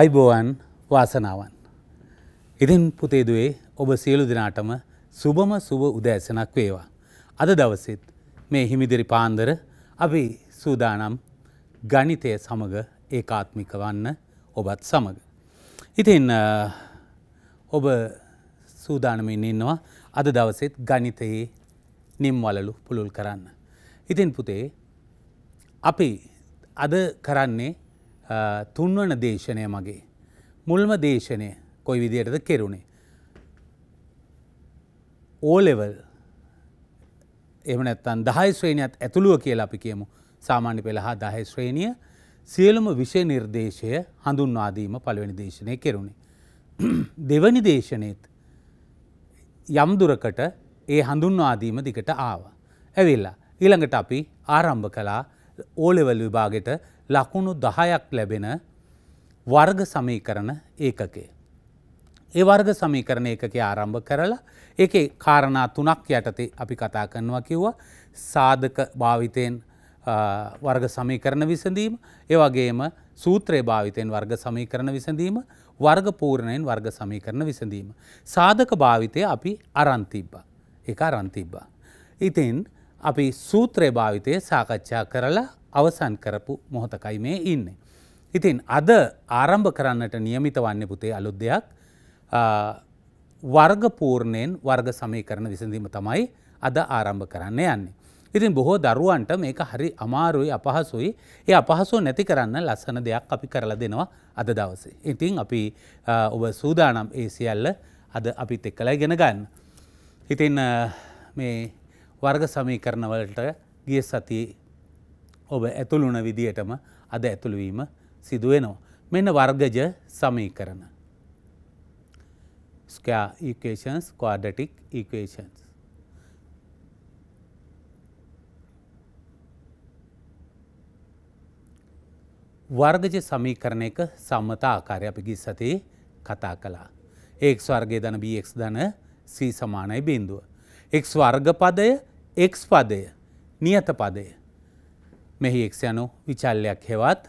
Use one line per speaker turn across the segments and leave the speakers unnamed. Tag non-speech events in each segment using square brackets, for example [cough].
අයිබෝවන් වාසනාවන්. ඉතින් පුතේදුවේ ඔබ සියලු දෙනාටම සුබම සුබ උදෑසනක් වේවා. අද දවසෙත් මේ හිමිදිරි පාන්දර අපි සූදානම් ගනිතය සමඟ ඒකාත්මික වන්න ඔබත් සමඟ. ඉතින් ඔබ සූදානමින් ඉන්නවා අද දවසෙත් ගනිතයේ නිම්වලලු පුළුල් කරන්න. ඉතින් පුතේ අපි අද කරන්නේ තුන්වන දේශනය මගේ. මුල්ම දේශනය කොයි විදියටද කෙරුණේ. ඕලෙවල් එමනැත්තන් දහයි ශ්‍රේණියත් ඇතුළුව කියලා අපි කියමු සාමාන්‍ය පෙළහා දහයි ශ්‍රේණිය සියලුම විෂය නිර්දේශය හඳුන්වාදීම පළවෙනි දේශනය කෙරුණේ. දෙවනි දේශනයත් යම්දුරකට ඒ හඳුන්වාදීම දිකට ආව. ඇවිල්ලා ඊළඟට අපි ආරම්භ කලා ඕලෙවල් විභාගෙට ලකුණු දහයක් ලැබෙන වර්ග සමීකරණ ඒකකය. ඒ වර්ග සමීකරණ ඒකකේ ආරම්භ කරලා ඒක කාරණා තුනක් යටතේ අපි කතා කරනවා කිව්වා සාධක භාවිතයෙන් වර්ග සමීකරණ විසඳීම ඒවගේම සූත්‍රයේ භාවිතයෙන් වර්ග සමීකරණ විසඳීම වර්ග පූර්ණයෙන් වර්ග සමීකරණ විසඳීම. සාධක භාවිතය අපි අරන්තිබ්බා එක අරන්තිබ්බා. ඉතින් අපි සූත්‍රය භාවිතය සාකච්ඡා කරලා අවසන් කරපු මොහොතකයි මේ ඉන්නේ. ඉතින් අද ආරම්භ කරන්නට නියමිත වන්න පුතේ අලුත් දෙයක් වර්ගපූර්ණයෙන් වර්ග සමය කරන විසඳීම තමයි අද ආරම්භ කරන්න යන්නේ. ඉතින් බොහෝ දරුවන්ට මේක හරි අමාරුයි අපහසුයි ඒ අපහසුව නැති කරන්න ලස්සන දෙයක් අපි කරලා දෙනවා අද දවසේ. ඉතින් අපි ඔබ සූදානම් ඒ සියල්ල අද අපිත් එක්කලා ගෙන ගන්න. ඉතින් මේ වර්ග සමීකරණවලට ගිය සති ඔබ ඇතුළුන විදියටම අද ඇතුළුවීම සිදුවෙනවා. මෙන්න වර්ගජ සමීකරණ. ස්කයා equations quadratic equations. වර්ගජ සමීකරණයක සම්මතා ආකාරය අපි ගිස් සතියේ කතා කළා. x වර්ගය ධන bx ධන c සමානයි බිඳුව. x වර්ග පදය x පදය නියත පදය මෙහි එක් යනු විචල්ලයක් හෙවත්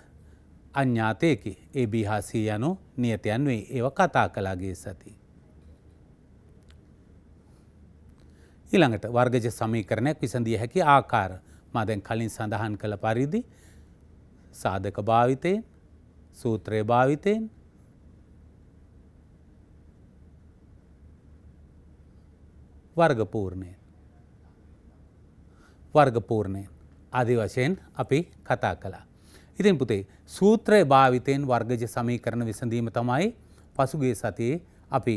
අඥ්ඥාතයකි ඒ බිහාසී යනු නියතයන් වේ ඒව කතා කලාගේ සති. ඊළඟට වර්ගජ සමීකරණයක් විසඳිය හැකි ආකාර මදැන් කලින් සඳහන් කළ පරිදි සාධක භාවිතයෙන් සූත්‍රය භාවිතයෙන් වර්ගපූර්ණය වර්ගපූර්ණයෙන් අදි වශයෙන් අපි කතා කළා. ඉතින් පුතේ සූත්‍රය භාවිතයෙන් වර්ගජ සමීකරණ විසඳීම තමයි පසුගේ සතියේ අපි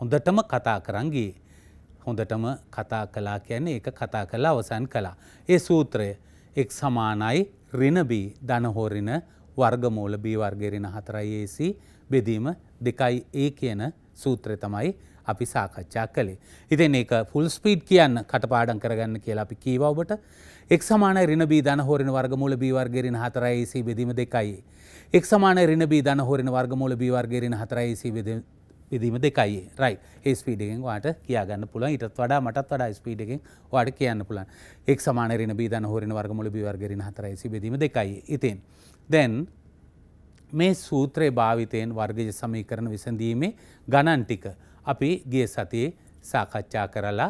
හොඳටම කතා කරන්ගේ හොඳටම කතා කලා කියන්නේ ඒ කතා කලා අවසන් කලා. ඒ සූත්‍රය එක් සමානයි රිනබී දනහෝරින වර්ගමූල බී වර්ගරින හතරයිඒසි බෙදීම දෙකයි ඒ කියන සූත්‍රය තමයි අපි සාකච්ඡා කළේ. ඉතින් ඒක ෆුල් ස්පීඩ් කියන්න කටපාඩම් කරගන්න කියලා අපි කීවා ඔබට එක් සමාන ඍණ බී ධන හොරින වර්ගමූල B වර්ගයේ ඍණ 4 AC බෙදීම 2යි. එක් සමාන ඍණ බී ධන හොරින වර්ගමූල B වර්ගයේ ඍණ 4 AC බෙදීම විදීම දෙකයි රයි ඒ ස්පීඩගෙන් වාට කියාගන්න පුළන් ඉටත් වඩා මටත් වඩා ස්පීඩගෙන් වාට කියන්න පුළන් එක් සමානරන බීධන හොරන වර්ගමුල බිවර්ගරන හතරයිසි බදීම දෙකයි ඉතින් දැන් මේ සූත්‍රය භාවිතයෙන් වර්ගජ සමීකරන විසඳීමේ ගණන්ටික අපි ගිය සතියේ සාකච්ඡා කරලා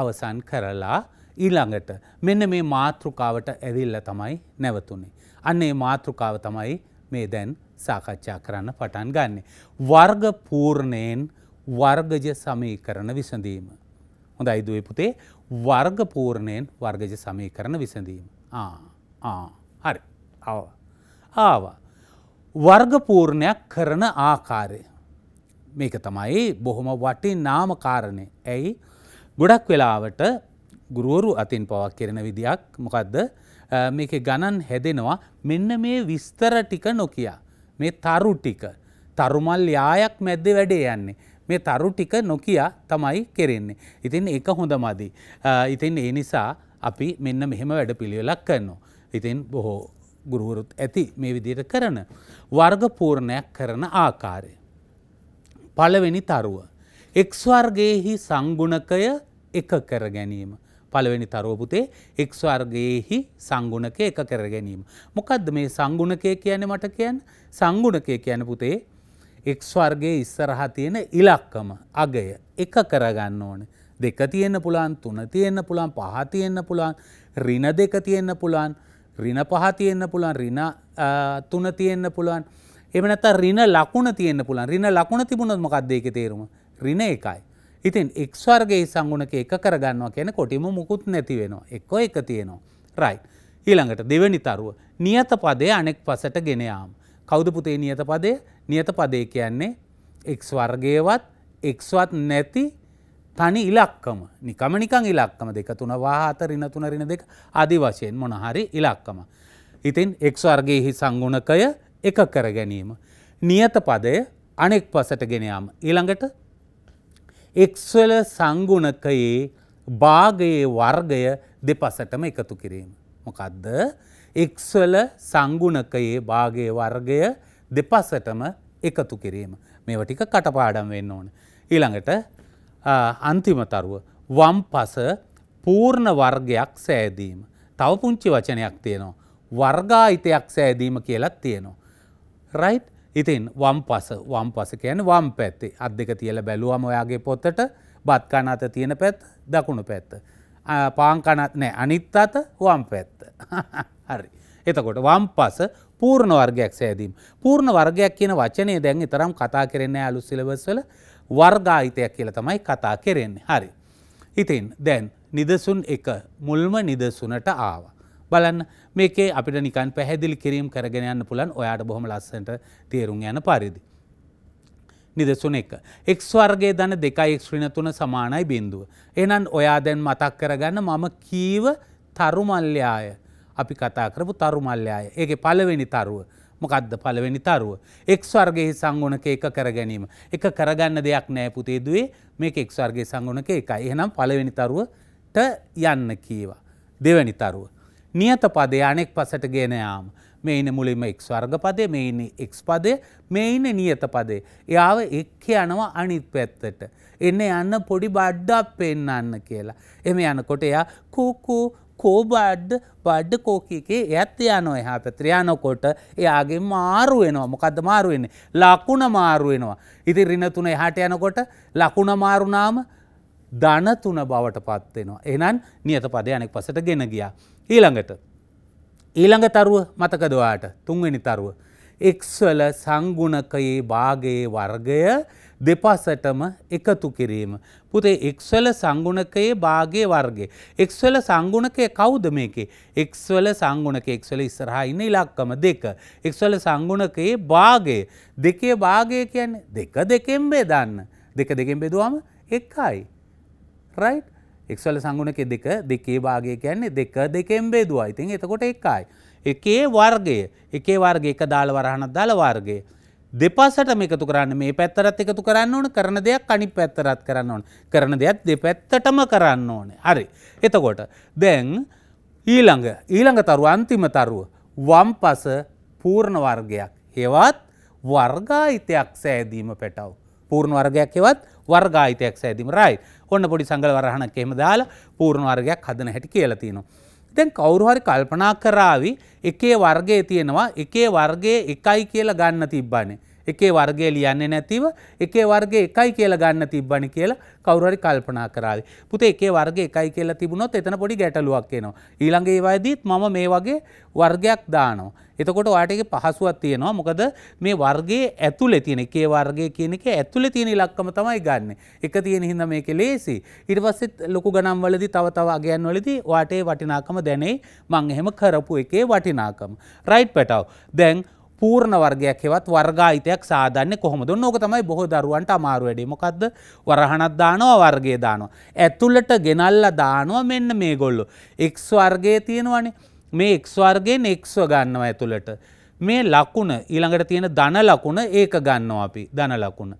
අවසන් කරලා ඊළඟට මෙන්න මේ මාතෘකාවට ඇවිල්ල තමයි නැවතුනේ. අන්නේ මාතෘකාව තමයි මේ දැන් සාකච්ඡා කරන්න පටන් ගන්න. වර්ග පූර්ණයෙන් වර්ගජ සමීකරණ විසඳීම. හොඳ අයිදුවේ පුතේ වර්ග පූර්ණයෙන් වර්ගජ සමීකරණ විසඳීම. හරි ආව. ආවා. වර්ගපූර්ණයක් කරන ආකාරය. මේක තමයි බොහොම වටි නාමකාරණය ඇයි ගොඩක් වෙලාවට ගුරුවරු අතින් පවක් කෙරෙන විදියක් මොකක්ද මේක ගණන් හැදෙනවා මෙන්න මේ විස්තර ටික නොකයා මේ තරු ටික තරුමල් යායක් මැද්දෙ වැඩේ යන්නේ මේ තරු ටික නොකයා තමයි කෙරෙන්නේ ඉතින් එක හොඳ මදි ඉතින් ඒ නිසා අපි මෙන්න මෙහෙම වැඩ පිළිවෙලක් කරනවා ඉතින් බොහෝ ගුරුවරුත් ඇති මේ විදියට කරන වර්ගපූර්ණයක් කරන ආකාරය පළවෙනි තරුව. එක්ස්වර්ගයහි සංගුණකය එක කර ගැනීම. පළවෙනි තරෝපුතේ එක්ස්වර්ගයහි සංගුණක එක කර ගැනීම. මොකක්ද මේ සංගුණකය කියන මට කියන් සංගුණකය කියන පුතේ එක්ස්වර්ගේ ඉස්සරහා තියෙන ඉලක්කම අගය එක කරගන්න ඕන. දෙක තියෙන්න පුළන් තුන තියෙන්න පුළන් පහ තියෙන්න පුළන් රින දෙක තියෙන්න පුළන් රින පහ තියෙන්න පුළන් රින තුන තියෙන්න පුළන් එමනත රින ලකුණ තියෙන්න්න පුළන් රින ලකුණ තිබුණොත් මොකක්දේක තේරුම රින එකයි. ඉතින් එක්වර්ගේ සංගුණක එක කරගන්නවා කියන කොටිම මුකුත් නැතිවෙනවා එක්කෝ එක තියෙනවා. රයි. ඊළඟට දෙවැනි තරුව නියත පදය අනෙක් පසට ගෙනයාම්. කෞද පුතේ නියත පදය නියත පදය කියන්නේ එක්වර්ගේවත් එක්වත් නැති තනි ඉලක්කම නිකම නිකං ඉලක්කම දෙක තුන වාහත රින තුන රින දෙක අධි වශයෙන් මොනහරි ඉලක්කම. ඉතින් එක්වර්ගේ හි සංගුණකය එක කර ගැනීම. නියත පදය අනෙක් පසට ගෙනයාම. ඊළඟට එක්වල සංගුණකයේ භාගයේ වර්ගය දෙපසටම එකතු කිරීම. මොකදද එක්වල සංගුණකයේ භාගයේ වර්ගය දෙපසටම එකතු කිරීම. මේව ටික කටපාඩම් වෙන්න ඕන. ඊළඟට අන්තිමතරුව වම් පස පූර්ණ වර්ගයක් සෑදීම. තව පුංචි වචනයක් තියෙනවා. වර්ගාහිතයක් සෑදීම කියලත් තියෙනවා. රයි් ඉතින් වම් පස වම් පස කියන වම් පැත්තේ අත් දෙක තියල බැලුවම ඔයාගේ පොත්තට බත්කන අත තියෙන පැත් දකුණු පැත්ත. පාංකනත් නෑ අනිත් අත වම් පැත්ත. [laughs] හරි. එතකොට වම් පස පූර්ණ වර්ගයක් සෑදීම්. පූර්ණ වර්ගයක් කියන වචනය දැන් තරම් කතා කරෙන්නේ අලු සිලවස්වල වර්ගාහිතයක් කියල තමයි කතා කෙරෙන්නේ. හරි. ඉතින් දැන් නිදසුන් එක මුල්ම නිදසුනට ආවා. බලන්න මේකේ අපිට නිකන් පැහැදිලි කිරීම් කරගෙනයන්න පුලන් ඔයාට බොහොම ලස්සට තේරුම් යන පරිදි. නිදසුන එක. එක් වර්ගේ දන දෙකයි එක්ශ්‍රින තුන සමානයි බින්දුව. එනන් ඔයා දැන් මතක් කරගන්න මම කීව තරුමල්්‍යයාය අපි කතා කරපු තරුමල්්‍යයාය ඒක පලවෙනි තරුව. මොකක්ද පලවෙනි තරුව. එක් වර්ගේ සංගුණක එක කර ගැනීම. එක කරගන්න දෙයක් නෑ පුතේදුවේ මේ එක් වර්ගේ සංගුණක එක එහනම් පලවෙනි තරුවට යන්න කීවා. දෙවැනි තරුව. නියත පදේ අනෙක් පසට ගෙන යාම. මේ ඉන්න මුලින්ම එක් වර්ග පදේ මේ ඉන්න එක් පදය මේ ඉන්න නියත පදේ. එයාව එක්ක යනවා අනිත් පැත්තට. එන්න යන්න පොඩි බඩ්ඩක් පෙන්න්න කියලා. එම යනකොට එයා කෝකෝ කෝබඩ්ඩ බඩ්ඩ කෝකකේ ඇත්ත යනො එහා පැත්‍රයානොකොට එයාගේ මාරුවෙනවා මොකද මාරුවෙන්නේ. ලකුණ මාරුවෙනවා. ඉති රිනතුන එහාට යනකොට ලකුණ මාරුණාම ධනතුන බවට පත්වෙනවා. එනන් නියත පදය අනෙක් පසට ගෙන ගියා. ඊළඟට ඊළඟ තරුව මතකදවාට තුන්වෙනි තරුව. එක්ස්වල සංගුණකයේ භාගයේ වර්ගය දෙපසටම එකතු කිරීම. පුතේ එක්ස්වල සංගුණකයේ භාගය වර්ගේ. එක්ස්වල සංගුණකය කෞද මේකේ. එක්ස්වල සංගුණක එක්ස්වල ඉස්රහා ඉන්න ඉලක්කම දෙක. එක්ස්වල සංගුණකයේ භාගය. දෙකේ භාගය කියන්නේ දෙක දෙකෙන් බෙදන්න. දෙක දෙකෙන් බෙදුවම එකයි. රයිට්? එක්වල සංගුණක දෙක දෙකේ භාගය කියන්නේ දෙක දෙකෙන් බේදවා ඉතින් එතකොට එකයි. එකේ වර්ගය එකේ වර්ගේ එක දාල වරහනක් දාල වර්ගේ. දෙපසට මේකතු කරන්න මේ පැත්තරත් එකතු කරන්න ඕන කරන දෙයක් අනි පැත්තරත් කරන්න ඕන කරන දෙයක් දෙපැත්තටම කරන්න ඕනේ. හරි. එතකොට දැන් ඊළඟ ඊළඟ තරුව අන්තිම තරුව වම් පස පූර්ණ වර්ගයක් හෙවත් වර්ගාහිතයක් සෑදීම පැටව. පූර්ණ වර්ගයක් හෙවත් වර්ගාහිතයක් සෑදීම රයි. ඔන්න පොඩි සංගල වරහණක් එහෙම දාලා පූර්ණ වර්ගයක් හදන හැටි කියලා තියෙනවා. දැන් කවුරු හරි කල්පනා කරાવી එකේ වර්ගයේ තියෙනවා එකේ වර්ගයේ එකයි කියලා ගන්න තිබ්බනේ. එකේ වර්ගය ලියන්නේ නැතිව එකේ වර්ගය එකයි කියලා ගන්න තිබ්බන කියලා කවුරුහරි කල්පනා කරාවේ. පුතේ එකේ වර්ගය එකයි කියලා තිබුණොත් එතන පොඩි ගැටලුවක් එනවා. ඊළඟ ඒවාදීත් මම මේ වගේ වර්ගයක් දානවා. එතකොට ඔයාටගේ පහසුවත් තියෙනවා මොකද මේ වර්ගේ ඇතුලේ තියෙන එකේ වර්ගය කියන එක ඇතුලේ තියෙන ඉලක්කම තමයි ගන්න. එක තියෙන හින්දා මේකේ ලේසි. ඊට පස්සෙත් ලොකු ගණන් වලදී තව තව අගයන් වලදී ඔයාට ඒ වටිනාකම දැනේ. මං එහෙම කරපු එකේ වටිනාකම. රයිට් පැටව. දැන් පූර්ණ වර්ගයක් හෙවත් වර්ගාහිතයක් සාධන්න කොහොමද ඕක තමයි බොහෝ දරුවන්ට අමාරු වැඩේ මොකක්ද වරහනක් දානවා වර්ගය දානවා. ඇතුළට ගෙනල්ලා දානවා මෙන්න මේ ගොල්ලු. එක් වර්ගයේ තියෙනවනේ මේ එක්ස්වර්ගෙන් එක්ස්ව ගන්නව ඇතුළට. මේ ලකුණ ඊළඟට තියෙන දන ලකුණ ඒක ගන්නව අපි දන ලකුණ.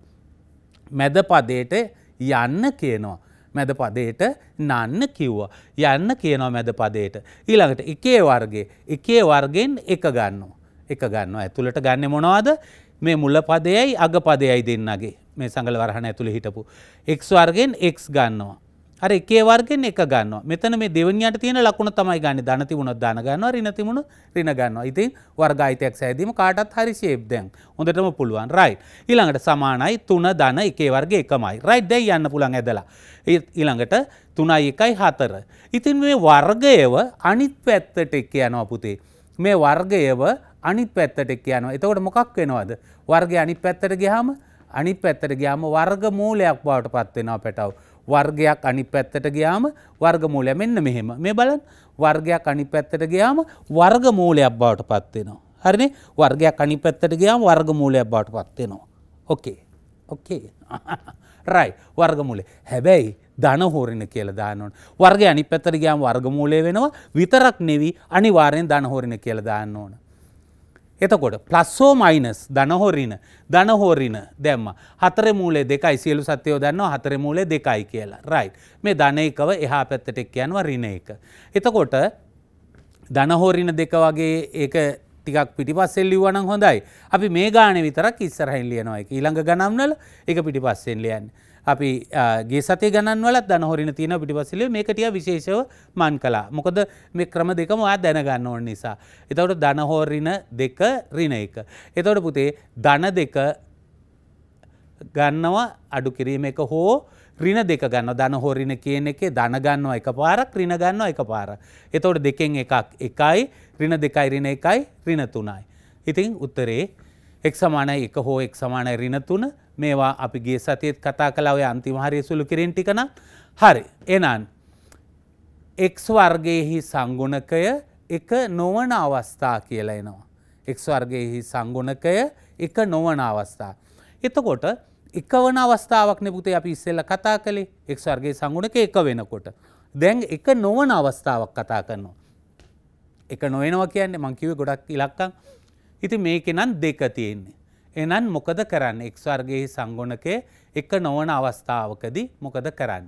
මැද පදයට යන්න කියනවා. මැද පදයට නන්න කිව්වා. යන්න කියනවා මැද පදයට. ඊළඟට එකේ වර්ගේ එකේ වර්ගෙන් එක ගන්නවා. එක ගන්නවා ඇතුළට ගන්න මොනවාද මේ මුල පදයයි අග පදයයි දෙන්නගේ මේ සඟල වරහන ඇතුළ හිටපු. එක්ස්වර්ගෙන් එක්ස් ගන්නවා. හරි එකේ වර්ගෙන් එක ගන්න මෙතන මේ දෙවනියට තියෙන ලකුණ තමයි ගන්න ධනති වුණොත් දාන ගන්නවා රිනතිමුණු රින ගන්නවා ඉතින් වර්ගායිතයක් සෑදීම කාටත් හරි ශේප් දැන් හොඳටම පුළුවන් රයිට් ඊළඟට සමානයි තුන ධන එකේ වර්ග එකමයි රයිට් දැයි යන්න පුළුවන් ඇදලා ඊළඟට තුනයි එකයි හතර ඉතින් මේ වර්ගයව අනිත් පැත්තට එක්ක යනවා පුතේ මේ වර්ගයව අනිත් පැත්තට එක්ක යනවා එතකොට මොකක් වෙනවද වර්ගය අනිත් පැත්තට ගියාම අනිත් පැත්තට ගියාම වර්ග මූලයක් බවට පත් වෙනවා පැටව වර්ගයක් අනි පැත්තට ගයාම වර්ගමූලය මෙන්න මෙහෙම මේ බලන් වර්ගයක් අනි පැත්තට ගයාම වර්ගමූලයක් බවට පත්වෙනවා. හරිනි වර්ගයක් අනි පැත්තට ගයාම වර්ගමූලයක් බවට පත්වෙනවා. ඕකේ ඕකේ රයි [laughs] වර්ගමූලේ හැබැයි ධනහෝරණ කියල දානොන් වර්ග අනි පැත්තර ගයාම් වර්ගමූලය වෙනවා විතරක් නෙවී අනිවාරයෙන් ධනහෝරණ කියල දාන්න ඕන. එතකොට ප්ලස්සෝ මයිනස් දනහොරින දනහෝරින දැම්ම හතර මූලේ දෙකයි සියලු සත්‍යයෝ දන්නවා හතර මූලේ දෙකයි කියලා රයි් මේ ධන එකව එහා පැත්තටෙක් යනවා රින එක. එතකොට දනහෝරින දෙක වගේ ඒක ටිකක් පිටිපස්සෙන් ලිව්වනම් හොඳයි අපි මේ ගාන විතරක් ඉස්සරහින් ලියනවා එක ඊළඟ ගණම්නල එක පිටිපස්සෙන් ලියන්නේ. අපි ගේ සතේ ගණන්වලත් දනහොරින තියෙන පිටිපසිල මේකටිය විශේෂව මන් කලා මොකද මේ ක්‍රම දෙකම වා දැනගන්න ඕන නිසා. එතවට දනහෝරින දෙක රින එක. එතවට පුතේ දන දෙක ගන්නවා අඩු කිරීම එක හෝ රින දෙක ගන්න දනහෝරින කියන එකේ දනගන්නවා එක පාරක් රින ගන්නවා එක පාර. එතවට දෙකෙන් එකක් එකයි රින දෙකයි රින එකයි රින තුනයි. ඉතින් උත්තරේ එක් සමානයි එක හෝ එක් සමානයි රින තුන මේවා අපිගේ සතියත් කතා කලා ඔය අන්තිමහරය සුළු කිරින් ටිකන හරි එනන් එක් වර්ගයෙහි සංගුණකය එක නොවන අවස්ථා කියලා එනවා. එක් වර්ගයෙහි සංගුණකය එක නොවන අවස්ථා. එතකොට එකවන අවස්ථාවක් නෙපුතේ අපි ඉස්සෙල්ල කතා කළේ එක් වර්ගේ සංගුණක එක වෙනකොට. දැන් එක නොවන අවස්ථාවක් කතා කරනවා. එක නොවෙනවා කියන්නේ මංකිවේ ගොඩක් ඉලක්කං ඉති මේක නම් දෙක තියෙන්නේ. එනන් මොකද කරන්න එක් වර්ගෙහි සංගොනකය එක නොවන අවස්ථාවකදී මොකද කරන්න.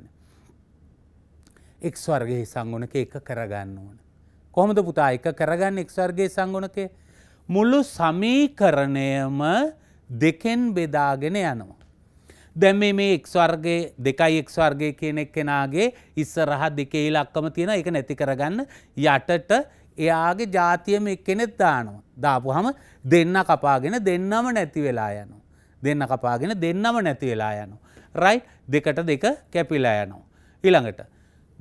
එක් වර්ගෙහි සංගොනක එක කරගන්න ඕන. කොහොමද පුතා එක කරගන්න එක් වර්ගේ සංගොනකේ මුළු සමීකරණයම දෙකෙන් බෙදාගෙන යනවා. දැම මේ එක්වර්ගේ දෙකයි එක්වර්ගේ කියන එක්කෙනගේ ඉස්සරහ දෙකේ ඉලක්කම තියෙන එක නැති කරගන්න යටට එයාගේ ජාතියම එක්කෙනෙත් දානවා. දාපු හම දෙන්න කපාගෙන දෙන්නම නැති වෙලා යනු. දෙන්න කපාගෙන දෙන්නම නැති වෙලා යනු. රයි දෙකට දෙක කැපිලා යනවා. ඉළඟට.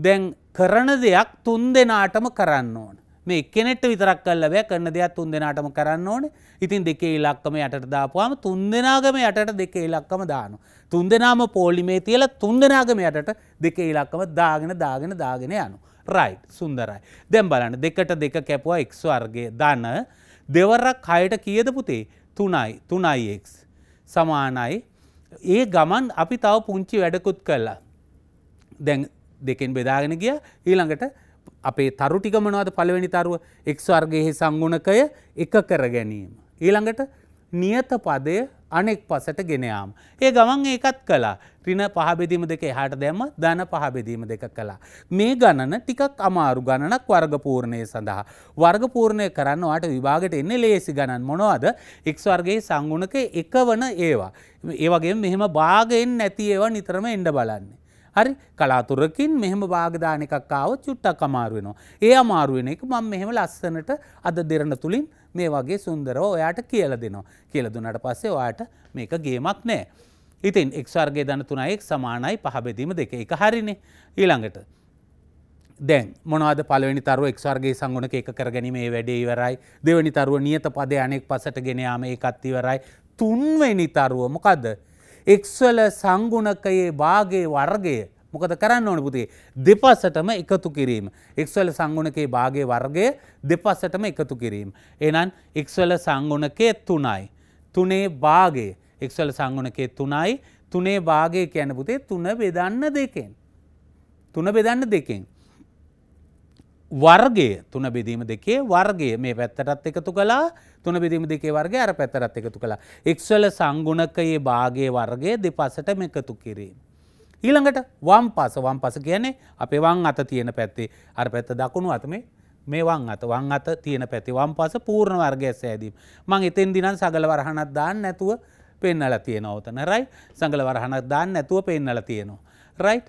දැන් කරන දෙයක් තුන් දෙනාටම කරන්න ඕන. මේ කෙනෙට විතරක් කල්ල බෑ කරන්න දෙයක් තුන් දෙනාටම කරන්න ඕන ඉතින් දෙකේ ඉලක්කම යටට දාපුවාම තුන් දෙනාගම යටට දෙකේ ඉලක්කම දානු. තුන් දෙනාම පෝලිමේ තියල තුන් දෙනාගම යටට දෙකේ ඉලක්කම දාගෙන දාගෙන දාගෙන යනු. රයි් සුන්දරයි. දැම් බලන්න දෙකට දෙක කැපුවා එක් වර්ගේ දන දෙවරක් කයට කියද පුතේ තුනයි තුනයික් සමානයි ඒ ගමන් අපි තව පුංචි වැඩකුත් කල්ලා. දැන් දෙකෙන් බෙදාගෙන ගිය ඊළඟට අපේ තරු ටිකමනවාද පළවෙනි තරුව එක් වර්ගයේ සංගුණකය එක කර ගැනීම. ඊළඟට නියත පදය අනෙක් පසට ගෙනයාම්. ඒ ගමන් ඒකත් කලා රින පහබෙදීම දෙක එහට දැම දන පහබෙදීම දෙක කලා. මේ ගණන ටිකක් අමාරු ගණනක් වර්ගපූර්ණය සඳහා. වර්ගපූර්ණය කරන්න අට විභාගට එන්න ලේසි ගණන් මොනවාද එක්ස්වර්ගේ සංගුණක එක වන ඒවා. ඒවගේ මෙහෙම භාගයෙන් නැති ඒවා නිතරම එන්ඩ බලන්නේ. හරි කලාතුරකින් මෙහම භාගධානකක් කාව චුට්ටක් අමාරුවෙනවා. ඒ අමාරුවෙන එක මං මෙහෙම ලස්සනට අද දෙරන තුළින් මේ වගේ සුන්දරෝ ඔයාට කියල දෙනවා. කියල දුනට පස්සේ ඔයාට මේක ගේමක් නෑ. ඉතින් එක්වර්ගේ දන තුනයෙක් සමානයි පහබෙදීම දෙක එක හරිනේ ඊළඟට. දැන් මොනවද පලවෙනි තරුව එක්වර්ගේ සංගුණක එක කරගැනීම ඒ වැඩේ ඉවරයි දෙවැනි තරුව නියත පදය අනෙක් පසට ගෙනයාම ඒකත් ඉවරයි තුන්වෙනි තරුව මොකද එක්වල සංගුණකයේ භාගේ වර්ගය මොකද කරන්න ඕන පුතේ දෙපස්සටම එකතු කිරීම. එක්වල සංගුණකේ භාගය වර්ගය දෙපස්සටම එකතු කිරීම. එනන් එක්වල සංගුණකේ තුනයි. තුනේ භාගය එක්වල සංගුණකේ තුනයි තුනේ භාගය කියන පුතේ තුන බෙදන්න දෙකෙන්. තුන බෙදන්න දෙකෙන්. වර්ගය තුන බෙදීම දෙකේ වර්ගය මේ පැත්තටත් එකතු කලා තුන බෙදීම දෙකේ වර්ගය අර පැත්තරත් එකතු කලා. එක්වල සංගුණකයේ භාගය වර්ගය දෙපසට එකතු කිරීම. ඊළඟට වම් පස වම් පස කියන්නේ අපේ වං අත තියෙන පැත්තේ අර පැත්ත දකුණු අතමේ මේ වං අත වං අත තියෙන පැති වම් පස පූර්ණ වර්ගයස් ඇදීම මං එතෙන් දිනම් සගල වරහණක් දාන්න නැතුව පෙන්නල තියෙනවා ඔතන රයි සඟල වරහණක් දාන්න නැතුව පෙන්නල තියෙනවා රයි්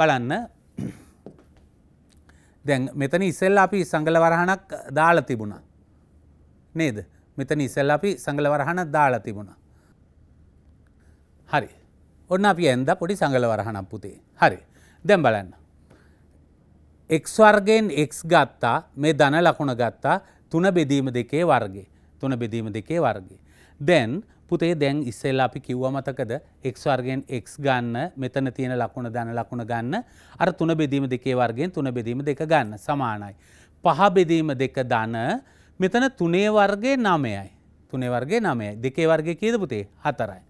බලන්න දැන් මෙතන ඉස්සෙල් අපි සඟල වරහණක් දාලා තිබුණා නේද මෙතන ඉස්සෙල් අපි සඟල වරහණක් දාලා තිබුණා හරි ඔන්න අපි ඇන්ද පොඩි සඟල වරහනක් පුතේ හරි දැම් බලන්න. එක්වර්ගෙන් එක් ගත්තා මේ දන ලකුණ ගත්තා තුන බෙදීම දෙකේ වර්ගේ තුන බෙදීම දෙකේ වර්ගේ. දැන් පුතේ දැන් ඉස්සෙල්ලා අපි කිව්ව මතකද එක්වර්ගෙන් එක් ගන්න මෙතන තියෙන ලකුණ දන ලකුණ ගන්න අර තුන බෙදීම දෙකේ වර්ගෙන් තුන බෙදීම දෙක ගන්න සමානයි. පහ බෙදීම දෙක දන මෙතන තුනේ වර්ගේ නමයයි තුනේ වර්ගේ නමයයි දෙකේ වර්ගේ කියද පුතේ හතරයි.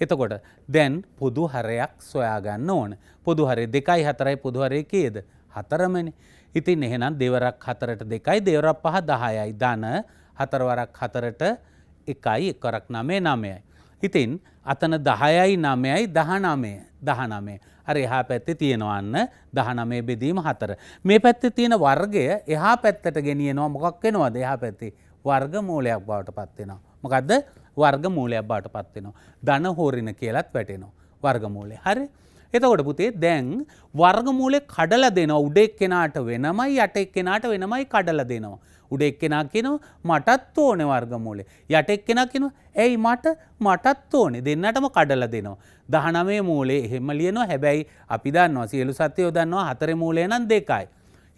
එතකොට දැන් පොදු හරයක් සොයාගන්න ඕන. පොදු හරේ දෙකයි හතරයි පොදු හරේ කේද හතරමනි. ඉතින් එහෙනම් දෙවරක් හතරට දෙකයි දෙවරක් පහ දහයයි ධන හතරවරක් හතරට එකයි එකරක් නමේ නමයයි. ඉතින් අතන දහයයි නමයයි දහනමය දහනමේ. අර එහා පැත්තේ තියෙනවන්න දහනමේ බෙදීම හතර. මේ පැත්තේ තියෙන වර්ගය එහා පැත්තට ගෙනියනවා මොකක් වෙනවාද එහා පැත්තේ වර්ග මූලයක් බවට පත්වෙනවා. මොකක්ද වර්ගමූලයක් බාට පත්වෙනවා. දන හෝරින කියලත් වැටෙනවා වර්ගමූලේ හරි. එතකොට පුතේ දැන් වර්ගමූලෙ කඩල දෙනවා උඩ එක්කෙනාට වෙනමයි යට එක්කෙනාට වෙනමයි කඩල දෙනවා. උඩ එක්කෙනා කියනවා මටත් ඕනේ වර්ගමූලේ. යට එක්කෙනා කියනවා ඇයි මට මටත් ඕනේ දෙන්නටම කඩලා දෙනවා. 19 මූලේ එහෙම ලියනවා. හැබැයි අපි දන්නවා සියලු සත්‍යෝ දන්නවා හතරේ මූලය නම් දෙකයි.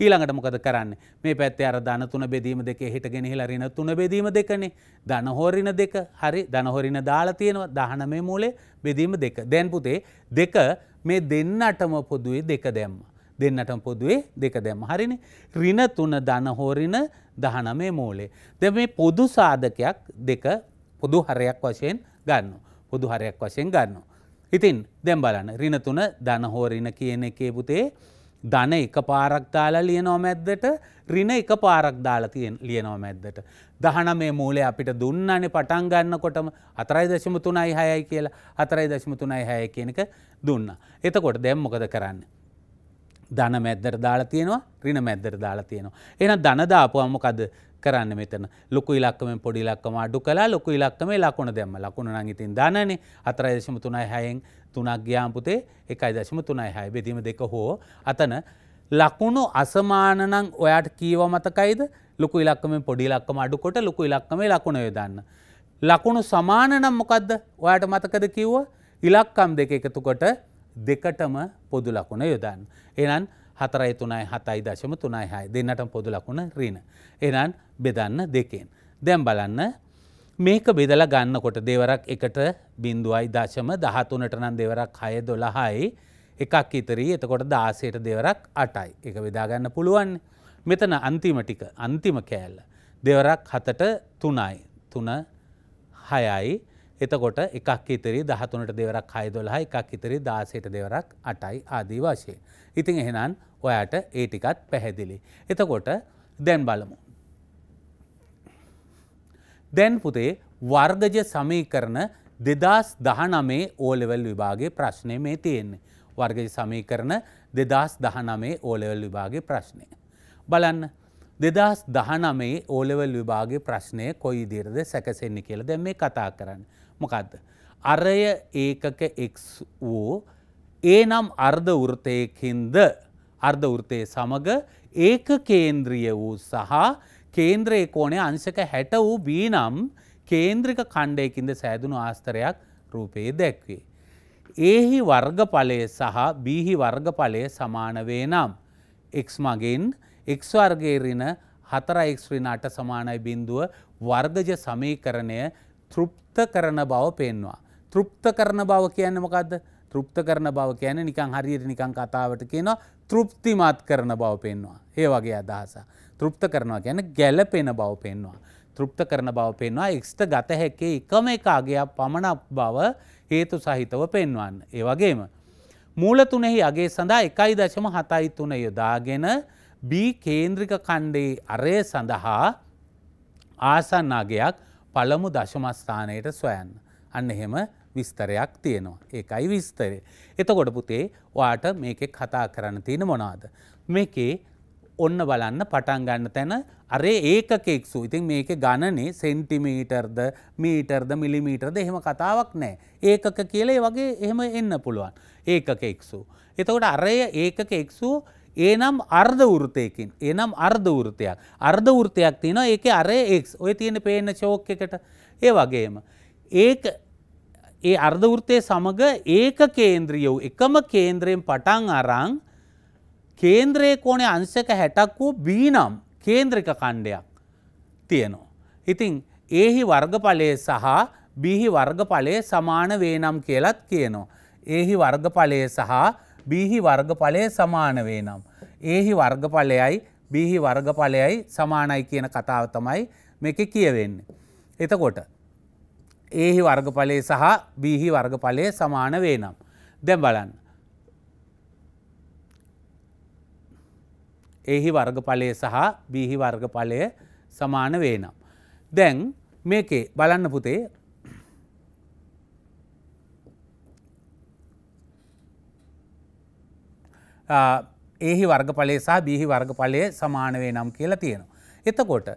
ඊළඟට මොකද කරන්න මේ පැත්තේ අර ධන තුන බෙදීම දෙක හිට ගෙනහිල රින තුන බෙදීම දෙකනේ ධනහෝරින දෙක හරි ධනහොරින දාලා තියෙනවා දහනමේ මූලේ බෙදීම දෙක දැන් පුතේ දෙක මේ දෙන්නටම පොදුවේ දෙක දැම්ම දෙන්නටම පොදුවේ දෙක දැම්ම හරිනේ රින තුන ධනහෝරින දහනමේ මූලේ දැ මේ පොදු සාධකයක් දෙක පොදු හරයක් වශයෙන් ගන්න පොදු හරයක් වශයෙන් ගන්න ඉතින් දැම් බලන්න රින තුන ධනහෝරින කියන එකේ පුතේ ධන එක පාරක් දාලා ලියනෝ මැද්දට රින එක පාරක් දාලා තියෙන් ලියනෝ මැද්දට. දහන මේ මූලේ අපිට දුන්නනේ පටන් ගන්නකොටම අතරයි දශම තුනයි හයයි කියලා අතරයි දශම තුනයි හය කියන එක දුන්න. එතකොට දැම් මොකද කරන්න. ධන මැද්දර දාලා තියෙනවා රින මැද්දර දාලා තියෙනවා. එන ධන දාපුවාමකද කරන්න මෙතන ලොකු ඉලක්කමෙන් පොඩි ලක්කම අඩු කලා ලොකු ඉලක්කම ලකුණ දැම්ම ලකුණ නංගිතින් දනනේ අතරයි දශම තුනයි හයෙන් තුනක් ග්‍යාම්පුතේ එකයි දශම තුනයි හය බෙදීම දෙක හෝ අතන ලකුණු අසමානනං ඔයාට කීව මතකයිද ලොකු ඉලක්කම පොඩි ලක්කම අඩුකොට ලොකු ඉලක්කමේ ලකුණ යොදන්න. ලකුණු සමානනම් මොකක්ද ඔයාට මතකද කිව්ව ඉලක්කම් දෙක එකතුකොට දෙකටම පොදු ලකුණ යොදන්න. එනන් හතරයි තුනයි හතයි දශම තුනයි හය දෙන්නට පොදු ලකුණ රීන. එනන් බෙදන්න දෙකෙන්. දැම් බලන්න මේක බෙදල ගන්නකොට දෙවරක් එකට බින්දුවයි දශම දහතුනට නම් දෙවරක් හය දොළහයි එකක් ඉතරී එතකොට දාසයට දෙවරක් අටයි එක වෙදාගන්න පුළුවන් මෙතන අන්තිම ටික අන්තිම කෑල්ල දෙවරක් හතට තුනයි තුන හයයි එතකොට එකක් ඉතරි දහතුනට දෙවරක් හය දොළහ එකක් ඉතරි දාසයට දෙවරක් අටයි ආදී වශය ඉතින් එහෙනම් ඔයාට ඒ ටිකත් පැහැදිලි එතකොට දැන් බලමු දැන් පුතේ වර්ගජ සමීකරණ දෙදස් දහනමේ ඕලෙවල් විභාගේ ප්‍රශ්නය මේ තියෙන්නේ. වර්ගජ සමීකරණ දෙදස් දහනමේ ඕලෙවල් විභාගේ ප්‍රශ්නය. බලන්න දෙදස් දහනමේ ඕලෙවල් විභාගේ ප්‍රශ්නය කොයි දිරද සැකසෙන්නේ කියල දැ මේ කතා කරන්න. මොකක්ද. අරය ඒකක එක් වූ ඒ නම් අර්ධ වෘතයකින්ද අර්ධ වෘතය සමඟ ඒක කේන්ද්‍රිය වූ සහ කේන්ද්‍රයේ කෝණය අංශක හැට වූ බී නම් කේන්ද්‍රික කණ්ඩයකින්ද සෑදුණු ආස්තරයක් රූපයේ දැක්වේ. ඒහි වර්ගඵලය සහ බීහි වර්ගඵලය සමානවේ නම්. එක්ස් මගින් එක්ස් වර්ගේරින හතර එක්ස්්‍රීන අට සමානයි බින්දුව වර්ගජ සමීකරණය තෘප්ත කරන බව පෙන්වා. තෘප්ත කරන බව කියන්න මොකක්ද තෘප්ත කරන බව කියන නිකං හරියට නිකං කතාවට කියනවා තෘප්තිමත් කරන බව පෙන්වා. ඒ වගේ අදහසා. තෘප්ත කරනවා ගැන ගැලපෙන බව පෙන්වා. තෘප්ත කරන බව පෙන්වා එක්ට ගත හැකේ එකම එකාගේයක් පමණක් බව හේතු සහිතව පෙන්වන්න. ඒවගේම. මූලතුනෙහි අගේ සඳහා එකයි දශම හතයි තුන යොදාගෙන බී කේන්ද්‍රික කණ්ඩේ අරය සඳහා ආසන්නාගයක් පළමු දශමස්ථානයට සොයන්න. අන්න එහෙම විස්තරයක් තියෙනවා. ඒකයි විස්තරය. එතකොට පුතේ වාට මේකෙ කතා කරන්න තියෙන මොනාද. මේකේ ඔන්න බලන්න පටන් ගන්න තැන අරේ ඒකෙක්සු ඉතින් මේක ගණනේ සෙන්ටිමීටර්ද මීටර්ද මිලිමීටර්ද එහෙම කතාවක් නෑ ඒකක කියලේ වගේ එහෙම එන්න පුළුවන් ඒකෙක්සු. එතකොට අරය ඒකෙක්සු ඒනම් අර්ධ වෘතයකින් ඒනම් අර්ධ වෘතයක් අර්ධ වෘතයක් තියෙන ඒක අරේ එක් ඔය තියෙන පේන ශෝක් එකට ඒ වගේම ඒක ඒ අර්ධවෘතය සමඟ ඒක කේන්ද්‍රිය වූ එකම කේන්ද්‍රයෙන් පටන් අරං කේන්ද්‍රයේ කෝනේ අංශක හැටක් වූ බීනම් කේන්ද්‍රික කණ්ඩයක් තියෙනවා. ඉතිං ඒහි වර්ගඵලය සහ බිහි වර්ගඵලය සමාන වේනම් කියලත් කියනවා. ඒහි වර්ගඵලය සහ බිහි වර්ගඵලය සමාන වේනම්. ඒහි වර්ගඵලයයි බිහි වර්ගඵලයයි සමානයි කියන කතාව තමයි මෙක කියවෙන්න. එතකොට. ඒහි වර්ගඵලය සහ බිහි වර්ගඵලය සමාන වේනම්. දැම් බලන්න. එහි වර්ගඵලය සහ බිහි වර්ගඵලය සමාන වේනම්. දැන් මේකේ බලන්න පුතේ ඒහි වර්ගඵලය සහ බිහි වර්ගඵලය සමාන වේනම් කියලා තියෙනවා. එතකොට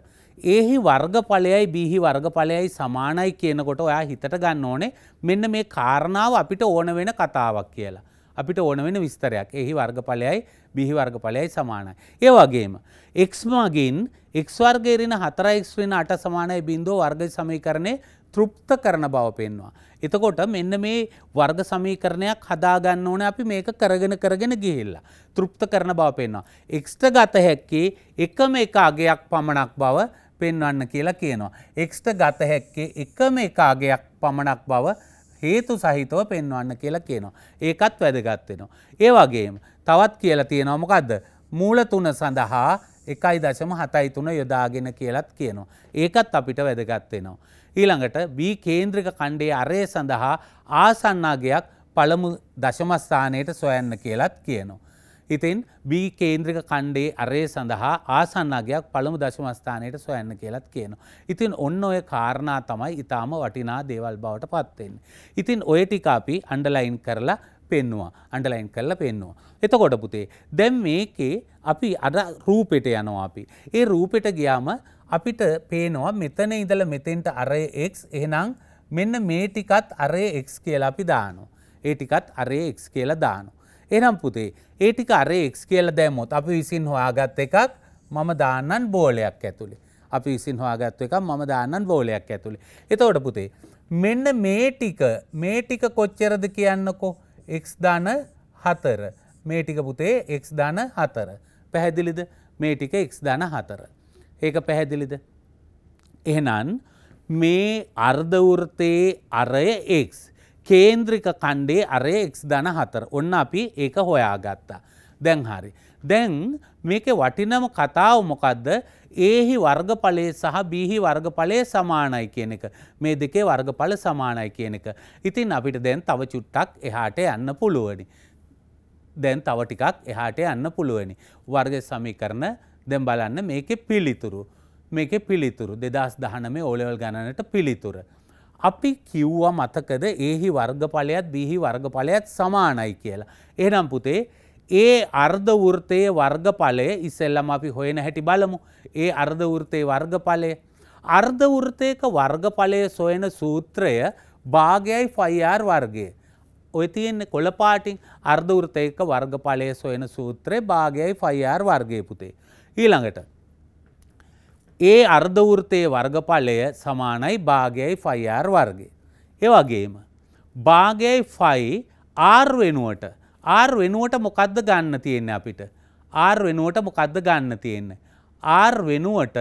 ඒහි වර්ගඵලයයි බිහි වර්ගඵලයයි සමානයි කියනකොට ඔයා හිතට ගන්න ඕනේ මෙන්න මේ කාරණාව අපිට ඕන වෙන කතාවක් කියලා. අපිට ඕන වෙන විස්තරයක් එහි වර්ගඵලයයි බිහි වර්ගඵලයයි සමානයි. ඒ වගේම එක්ස්මගින් එක්වර්ගේරෙන හතරයික්ස්වෙන අට සමානයි බින්දෝ වර්ග සමීකරණය තෘප්ත කරන බව පෙන්වා. එතකොට මෙන්න මේ වර්ග සමීකරණයක් හදාගන්න ඕන අපි මේක කරගෙන කරගෙන ගිහිල්ලා. තෘප්ත කරන බව පෙන්වා. එක්ස්ට ගත හැක්කේ එකම එක අගයක් පමණක් බව පෙන්වන්න කියලා කියනවා. එක්ස්ට ගත හැක්කේ එකම එක අගයක් පමණක් බව හේතු සහිතව පෙන්වන්න කියලා කියනවා. ඒකත් වැදගත්වෙනවා. ඒ වගේම තවත් කියලා තියෙනවා මොකක්ද මූල තුන සඳහා එකයි දශම හතයි තුන යොදාගෙන කියලත් කියනවා. ඒකත් අපිට වැදගත්වෙනවා. ඊළඟට බී කේන්ද්‍රික කණ්ඩේ අරය සඳහා ආසන්නාගයක් පළමු දශමස්ථානයට සොයන්න කියලත් කියනවා. හිතෙන් බී කේන්ද්‍රික කණ්ඩේ අරය සඳහා ආසන්නගයක් පළමු දශමස්ථානයට සොයන්න කියලත් කියන. ඉතින් ඔන්න ඔය කාරණා තමයි ඉතාම වටිනා දේවල් බවට පත්වෙන්. ඉතින් ඔය ටිකාපි අන්ඩලයින් කරලා පෙන්නවා අන්ඩලයින් කරලා පෙන්නවා. එතකොට පුතේ දැම් මේකේ අපි අර රූපෙට යනවා අපි. ඒ රූපෙට ගියාම අපිට පේනවා මෙතන ඉඳල මෙතෙන්ට අරය එක් එහෙනම් මෙන්න මේ ටිකත් අරය එක් කියලා අපි දානු. ඒ ටිකත් අරය එක් කියලා දානු. එනම් පුතේ ඒටික අරෙක්ස් කියල දැමොත් අපි විසින් හොයාගත් එකක් මම දාන්නන් බෝලයක් ඇතුළේ. අපි විසින් හොයාගත්ව එක මම දාන්නන් බෝලයක් ඇතුළේ. එතවට පුතේ මෙන්න මේ ටික මේ ටික කොච්චරද කියන්නකෝ එක් දාන හතර මේ ටික පුතේ එක් දාන හතර පැහැදිලිද මේ ටික එක් දාන හතර. ඒක පැහැදිලිද. එහෙනන් මේ අර්ධවෘතයේ අරය එක්ස් කේන්ද්‍රික කණ්ඩේ අරය එක්ස් දන හතර ඔන්න අපි ඒක හොයාගත්තා. දැන් හරි. දැන් මේක වටිනම කතාව මොකක්ද ඒහි වර්ගඵලේ සහ බිහි වර්ගඵලේ සමානයි කියන එක. මේ දෙකේ වර්ගඵල සමානයි කියන එක. ඉතින් අපිට දැන් තව චුට්ටක් එහාට යන්න පුළුවනි. දැන් තව ටිකක් එහාට යන්න පුළුවනි. වර්ග සමීකරණ දැන් බලන්න මේකේ පිළිතුරු. මේකේ පිළිතුරු 2019 ඕලෙවල් ගණනට පිළිතුරු. අපි කිව්ව මතකද ඒහි වර්ගඵලයත් බිහි වර්ගඵලයත් සමානයි කියලා. එහනම් පුතේ ඒ අර්ධවෘතයේ වර්ගඵලය ඉස්සෙල්ලම අපි හොයන හැටි බලමු. ඒ අර්ධවෘතයේ වර්ගඵලය. අර්ධවෘතයක වර්ගඵලය සොයන සූත්‍රය භාගයයි ෆයිආර් වර්ගය. ඔය තියෙන්නේ කොළපාටින් අර්ධවෘතයක වර්ගඵලය සොයන සූත්‍රය භාගයයි ෆයිආර් වර්ගය පුතේ. ඊළඟට ඒ අර්ධවෘතයේ වර්ගඵලය සමානයි භාගයයි ෆයි ආර් වර්ගය. ඒවගේම භාගයයි ෆයි ආර් වෙනුවට ආර් වෙනුවට මොකද්ද ගන්න තියෙන්නේ අපිට ආර් වෙනුවට මොකද්ද ගන්න තියෙන්නේ ආර් වෙනුවට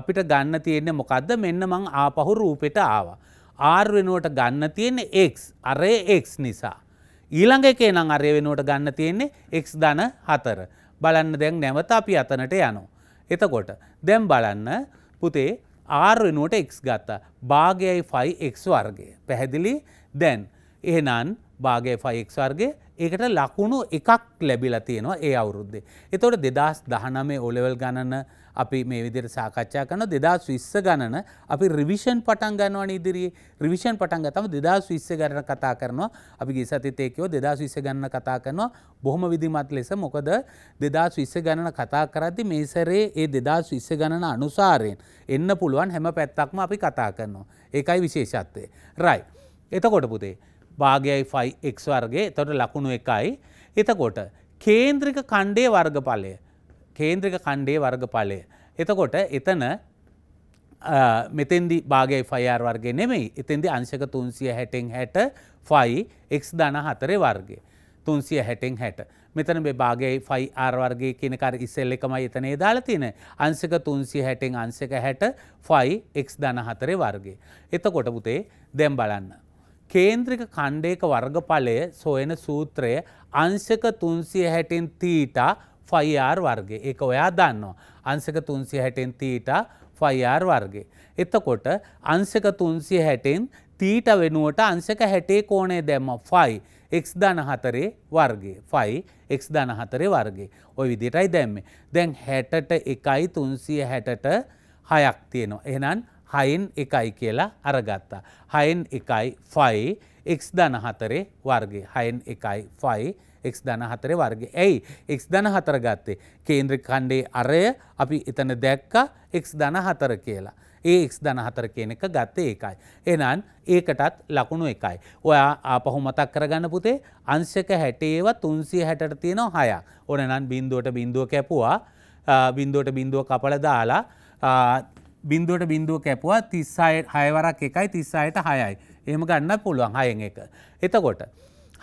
අපිට ගන්න තියෙන්නේ මොකද්ද මෙන්න මං ආපහු රූපෙට ආවා ආර් වෙනුවට ගන්න තියෙන්නේ x අරේ x නිසා ඊළඟ එකේ නම් අරේ වෙනුවට ගන්න තියෙන්නේ x ධන 4 බලන්න දැන් නැවත අපි අතනට යනවා එතකොට දැම් බලන්න පුතේ ආරනුවට එක් ගත්තා භාගයයි ෆයි එක් වර්ගය පැහැදිලි දැන් එහෙනන් භාගය ෆයික් වර්ගේ ඒකට ලකුණු එකක් ලැබිලා තියෙනවා ඒ අවුරුද්දේ. එතවට දෙදස් දහනමේ ඔලෙවල් ගණන අපි මේ විදිර සාකච්ඡා කන දෙදස් විස්ස ගණන අපි රිවිෂන් පටන් ගන්නවන ඉදිරියේ රිවිෂන් පටන් ගතම දෙදස් විස්ස ගණන කතා කරනවා අපි ගිසතිතයකෝ දෙදස් විස්ස ගන්න කතා කරනවා බොහොම විදිමත් ලෙස මොකද දෙදස් විස්ස ගණන කතා කරද්දි මේසරේ ඒ දෙදස් විස්ස ගණන අනුසාරයෙන් එන්න පුළුවන් හැම පැත්තක්ම අපි කතා කරනවා. ඒකයි විශේෂත්වය. රයි. එතකොට පුතේ. භාගයයි ෆයි එක් වර්ගේ තොට ලකුණු එකයි. එතකොට කේන්ද්‍රික කණ්ඩේ වර්ගඵලය කේන්ද්‍රික කණ්ඩේ වර්ගඵලය. එතකොට එතන මෙතෙන්දි භාගය ෆයිර් වර්ගේ නෙමෙයි එතෙන්දි අංශක තුන්සිය හැටෙන් හැට ෆයි එක් දන හතරේ වර්ගේ. තුන්සිය හැටෙන් හැට. මෙතන භාගයි ෆයි ආර්වර්ගේ කියනකර ඉස්සෙල් එකමයි එතනේ දාලා තියෙන අංසක තුන්සිය හැටෙන් අංසක හැට ෆයි එක් දන හතරේ වර්ගේ. එතකොට පුතේ දැම් බලන්න. කේන්ද්‍රික කණ්ඩයක වර්ගඵලය සොයන සූත්‍රය අංශක තුන්සිය හැටෙන් තීටා ෆයිආර් වර්ගේ එක ඔයා දන්නවා. අංශක තුන්සිය හැටෙන් තීටා ෆයිආර් වර්ගේ. එතකොට අංශක තුන්සිය හැටෙන් තීට වෙනුවට අංශක හැටේ කෝනේ දැම්ම ෆයි එක් දන හතරේ වර්ගේ ෆයි එක් දන හතරේ වර්ගේ ඔය විදිටයි දැම්මේ දැන් හැටට එකයි තුන්සිය හැටට හයක් තියෙනවා. එහනම් හයින් එකයි කියලා අරගත්තා. හයින් එකයි ෆයි එක් දන හතරේ වර්ගේ හයින් එකයි ෆයි එක් දන හතරේ වර්ගේ ඇයි එක් දන හතර ගත්තේ කේන්ද්‍රික කණ්ඩේ අරය අපි එතන දැක්ක එක් දන හතර කියලා. ඒ එක් දන හතර කියන එක ගත්තේ ඒකයි. එනන් ඒකටත් ලකුණු එකයි. ඔයා ආපහු මතක් කරගන්න පුතේ අංශක හැටේව තුන්සිය හැටට තියෙනවා හයක්. ඕන නන් බින්දුවට බින්දුව කැපුවා බින්දුවට බින්දුව කපල දාලා බින්දුවට බින්දුව කැපුවා තිස්සායට හයවරක් එකයි තිස්සායට හයයි. එහෙම ගන්නත් පුළුවන් හයෙන් එක. එතකොට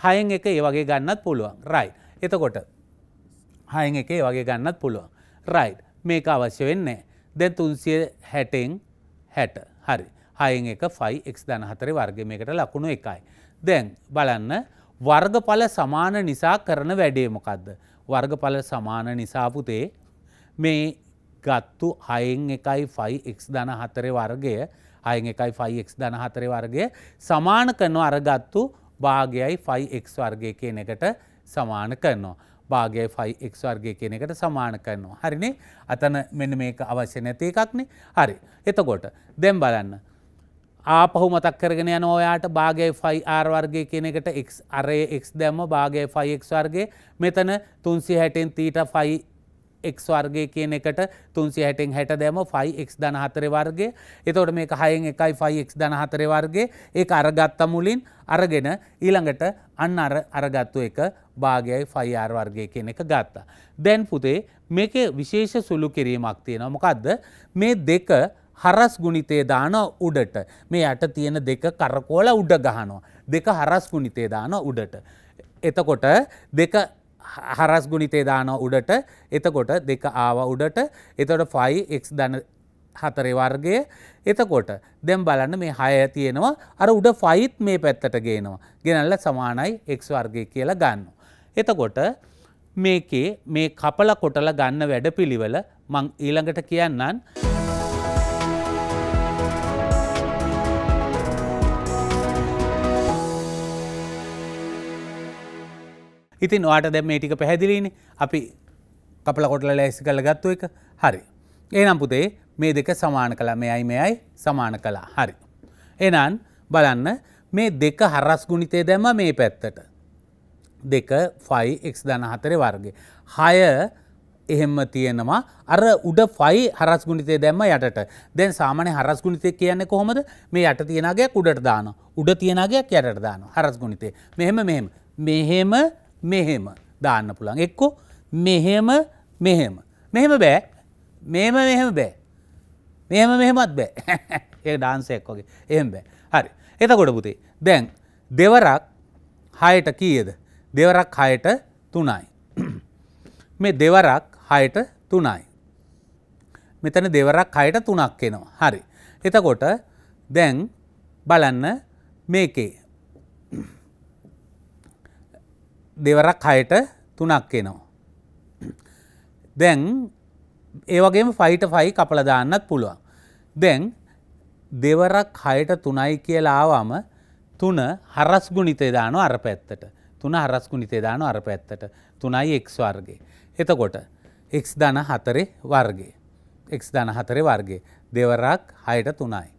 හයෙන් එක ඒ වගේ ගන්නත් පුළුවන් රයි. එතකොට හයෙන් එක ඒ වගේ ගන්නත් පුළුවන්. රයි් මේක අවශ්‍ය වෙන්නේ. දැන් තුන්සිය හැටෙන් හැට හරි හයෙන් එක ෆයි එක් දන හතර වර්ගමයකට ලකුණු එකයි. දැන් බලන්න වර්ගඵල සමාන නිසා කරන වැඩේමකක්ද. වර්ගඵල සමාන නිසාපුතේ මේ ගත්තු හයෙන් එකයි ෆයික් දන හතරය වර්ගය හයෙන් එකයි ෆයික් දන හතරය වර්ගය සමාන කරනු අරගත්තු භාගයයි ෆයික් වර්ගය කියන එකට සමාන කරනවා. භාගය ෆයික් වර්ගය කියන එකට සමාන කරනවා. හරිනේ අතන මෙන්න මේක අවශ්‍ය නැති එකක්නේ හරි. එතකොට දැම් බලන්න. ආපහු මතක් කරගෙන යන ඔයාට භාගය ෆයි ආර් වර්ගය කියන එකට එක් අරය එක් දැම්ම භාගය ෆයික් වර්ගේ මෙතන තුන්සි හැටෙන් තීට ෆයි එක් වර්ගේ කියන එකට තුන්සි හැටෙන් හැට දැම ෆයි එක් දන හතරේ වර්ගේ එතොට මේ හයෙන් එකයි ෆයි එක් දන හතරේ වර්ගේ ඒ අරගත්ත මුලින් අරගෙන ඊළඟට අන්න අර අරගත්තු එක භාගයයි ෆයිආර් වර්ගේ කියන එක ගත්තා. දැන් පුතේ මේක විශේෂ සුළු කිරීමක් තියෙනවා මොකක්ද මේ දෙක හරස් ගුණිතේ දාන උඩට මේ යට තියෙන දෙක කරකෝල උඩ ගහනවා. දෙක හරස් ගුණිතේ දාන උඩට. එතකොට දෙක හරස් ගුණිතේ දාන උඩට එතකොට දෙක ආව උඩට එතොට ෆයි එක් දන හතරේ වර්ගය එතකොට දැම් බලන්න මේ හය තියෙනවා අර උඩ ෆයිත් මේ පැත්තට ගේනවා ගෙනල්ල සමානයි එක් වර්ගය කියලා ගන්න. එතකොට මේකේ මේ කපල කොටල ගන්න වැඩ පිළිවල මං ඊළඟට කියන්නන්. ඉතින් වාට දැම් මේ ටික පැහැදිලීන අපි කපල කොටල ලෑසි කළ ගත්තු එක හරි. ඒනම් පුතේ මේ දෙක සමාන කළ මෙයයි මෙයයි සමාන කලා හරි. එනන් බලන්න මේ දෙක හරස් ගුණිතය දැම මේ පැත්තට. දෙක ෆයි එක් දන හතරේ වර්ගේ. හය එහෙම තියෙනවා අර උඩ ෆයි හරස් ගුණිතය දැම්ම යටට දැන් සාමානය හරස් ගුණිතය කියන්නේ කොහොමද මේ යට තියෙනගේ කුඩට දාන උඩ තියෙනගයක් යටට දාන හරස් ගුණිතේ මෙහෙම මෙහෙම මෙහෙම මෙහෙම දාන්න පුළන් එක්කෝ මෙහෙම මෙහෙම මෙහෙම බෑ මෙම මෙහෙම බෑ මෙහෙම මෙහෙමත් බෑ [laughs] ඒ ඩාන්සයක් වගේ එහෙම බෑ හරි එතකොට පුතේ දැන් දෙවරක් හයට කියද දෙවරක් හයට තුනයි [clears throat] මේ දෙවරක් හයට තුනයි මෙතන දෙවරක් හයට තුනක් එෙනවා හරි එතකොට දැන් බලන්න මේකේ දෙවරක් හයට තුනක් එනවා. දැන් ඒවගේම ෆයිට ෆයි කපල දාන්නත් පුළුවන්. දැන් දෙවරක් හයට තුනයි කියලාවාම තුන හරස් ගුණිතේ දාන අර පැත්තට තුන හරස් ගුණිතේ දාන අර පැත්තට තුනයි එක් වර්ගේ. එතකොට එක් දන හතරේ වර්ගේ. එක් දන හතරේ වර්ගේ දෙවරක් හයට තුනයි.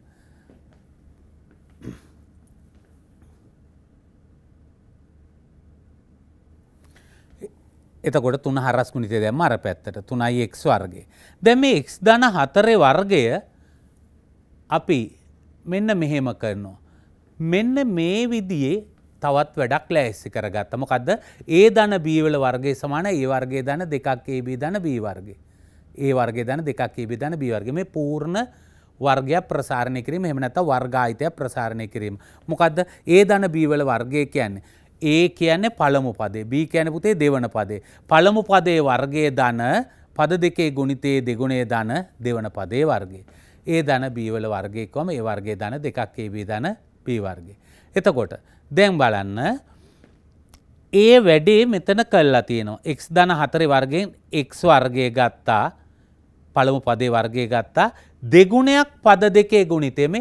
එතකොට තුන හරස් ගුණිතය දැම්ම අර පැත්තට තුනයි එක් වර්ගය. දැම එක් දන හතරේ වර්ගය අපි මෙන්න මෙහෙම කරනවා. මෙන්න මේ විදියේ තවත් වැඩක් ලෑස්සි කරගත්තම කද ඒ දන බීවල වර්ගේ සමාන ඒ වර්ගේ දන දෙකක් ඒබී දන බී වර්ගේ. ඒ වර්ගේ දන දෙකක් ඒබි දන බීවර්ගේ මේ පූර්ණ වර්ගයක් ප්‍රසාරණය කිරීම එමනත වර්ගාහිතයක් ප්‍රසාරණය කිරීම. මොකක්ද ඒ දන බීවල වර්ගය කියන්නේ. ඒ කියන්නේ පළමු පදේ බී කියන පුතේ දෙවන පදේ. පළමු පදේ වර්ගයේ ධන පද දෙකේ ගුණිතයේ දෙගුණේ ධන දෙවන පදේ වර්ගය. ඒ ධන බීවල වර්ගයකොම ඒ වර්ගයේ ධන දෙකක් ඒ බී ධන පී වර්ගේ. එතකොට දැන් බලන්න ඒ වැඩේ මෙතන කල්ලා තියෙනවා. එක් ධන හතරේ වර්ගෙන් එක් වර්ගය ගත්තා පළමු පදේ වර්ගය ගත්තා දෙගුණයක් පද දෙකේ ගුණිතෙම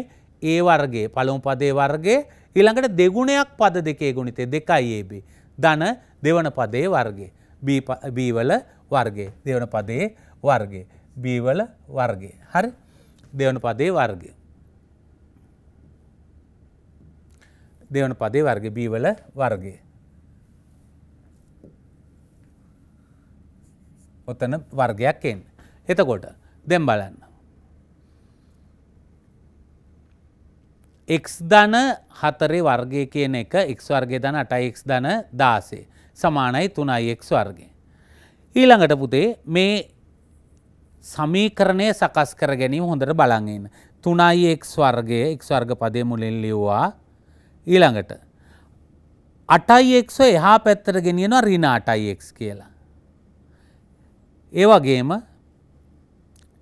ඒ වර්ගේ පළමු පදේ වර්ගේ ඊළඟට දෙගුණයක් පද දෙකේ ගුණිතේ දෙකයි AB. ධන දෙවන පදයේ වර්ගය. B වල වර්ගය. දෙවන පදයේ වර්ගය. B වල වර්ගය. හරි? දෙවන පදයේ වර්ගය. දෙවන පදේ වර්ග B වල වර්ගය. ඔතන වර්ගයක් එන්න. එතකොට දැම් බලන්න. එක් ධන හතරේ වර්ගය කියන එක එක් වර්ගය දන අටයික් ධන දාසේ සමානයි තුනයික් වර්ගය. ඊළඟට පුතේ මේ සමීකරණය සකස් කර ගැනීම හොඳට බලන්ගන්න. තුනයික් වර්ගය එක් වර්ග පදය මුලින් ලිව්වා ඊළඟට. අටයික් එහා පැත්තර ගෙනියෙනවා රින අටයික් කියලා. ඒ වගේම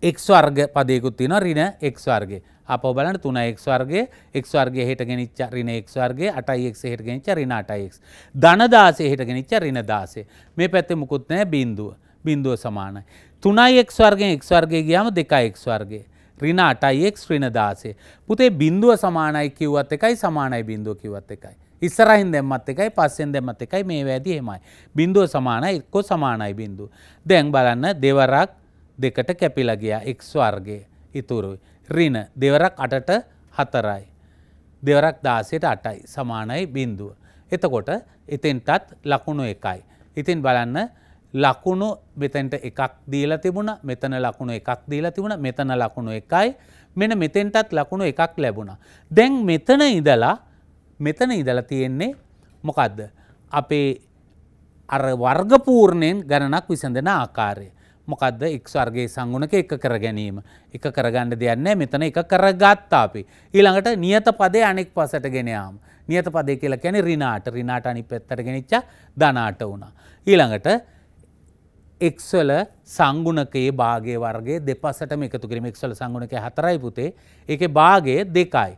එක් වර්ග පදයකුත් තින රින එක් වර්ගේ අප බලන්න තුන එක් වර්ගේ එක් වර්ගේ හෙට ගෙනනිච්ච රින එක් වර්ගේ අටයික් හෙට ගෙනච රිනාටයික් ධනදාසේ හෙට ගෙනනිච්ච රිනදාසේ මේ පැත්තේ මුකුත්නෑ බින්දුව බින්දුව සමානයි. තුනයි එක් වර්ගෙන් එක් වර්ගේ ගියාම දෙකයි එක් වර්ගේ රින අටයික් ශ්‍රිනදාසේ පුතේ බින්දුව සමානයි කිව්වත් එකයි සමානයි බින්දුව කිවත් එකයි. ඉස්සරහින් දෙම්මත් එකයි පස්සෙන් දෙමත් එකයි මේ වැදි හෙමයි. බින්දුව සමානයි එක්කෝ සමානයි බින්දුව. දැන් බලන්න දෙවරක් දෙකට කැපිලගියා එක්ස්වර්ගේ ඉතුරුයි. රින දෙවරක් අටට හතරයි. දෙවරක් දාසයට අටයි සමානයි බින්දුව. එතකොට එතෙන්ටත් ලකුණු එකයි. ඉතින් බලන්න ලකුණු මෙතැන්ට එකක් දීලා තිබුණ මෙතන ලකුණු එකක් දීලා තිබුණ මෙතන ලකුණු එකයි මෙන මෙතෙන්ටත් ලකුණු එකක් ලැබුණ. දැන් මෙතන ඉදලා මෙතන ඉදලා තියෙන්නේ මොකක්ද. අපේ අර වර්ගපූර්ණයෙන් ගණනක් විසඳෙන ආකාරය. මොකක්ද එක්ස්වර්ගේ සංගුණක එක කර ගැනීම. එක කරගන්න දෙයන්නෑ මෙතන එක කරගත්තාපි. ඊළඟට නියත පදේ අනෙක් පසට ගෙනයාම. නියත පදේ කියලා කැන රිනාට රිනාට අනි පෙත්තර ගෙනනිච්ච දනාට වුණා. ඊළඟට එක්වල සංගුණකයේ භාගය වර්ගේ දෙපසට එකතු කිරීම එක්වල සංගුණක හතරයි පුතේ ඒක භාගේ දෙකයි.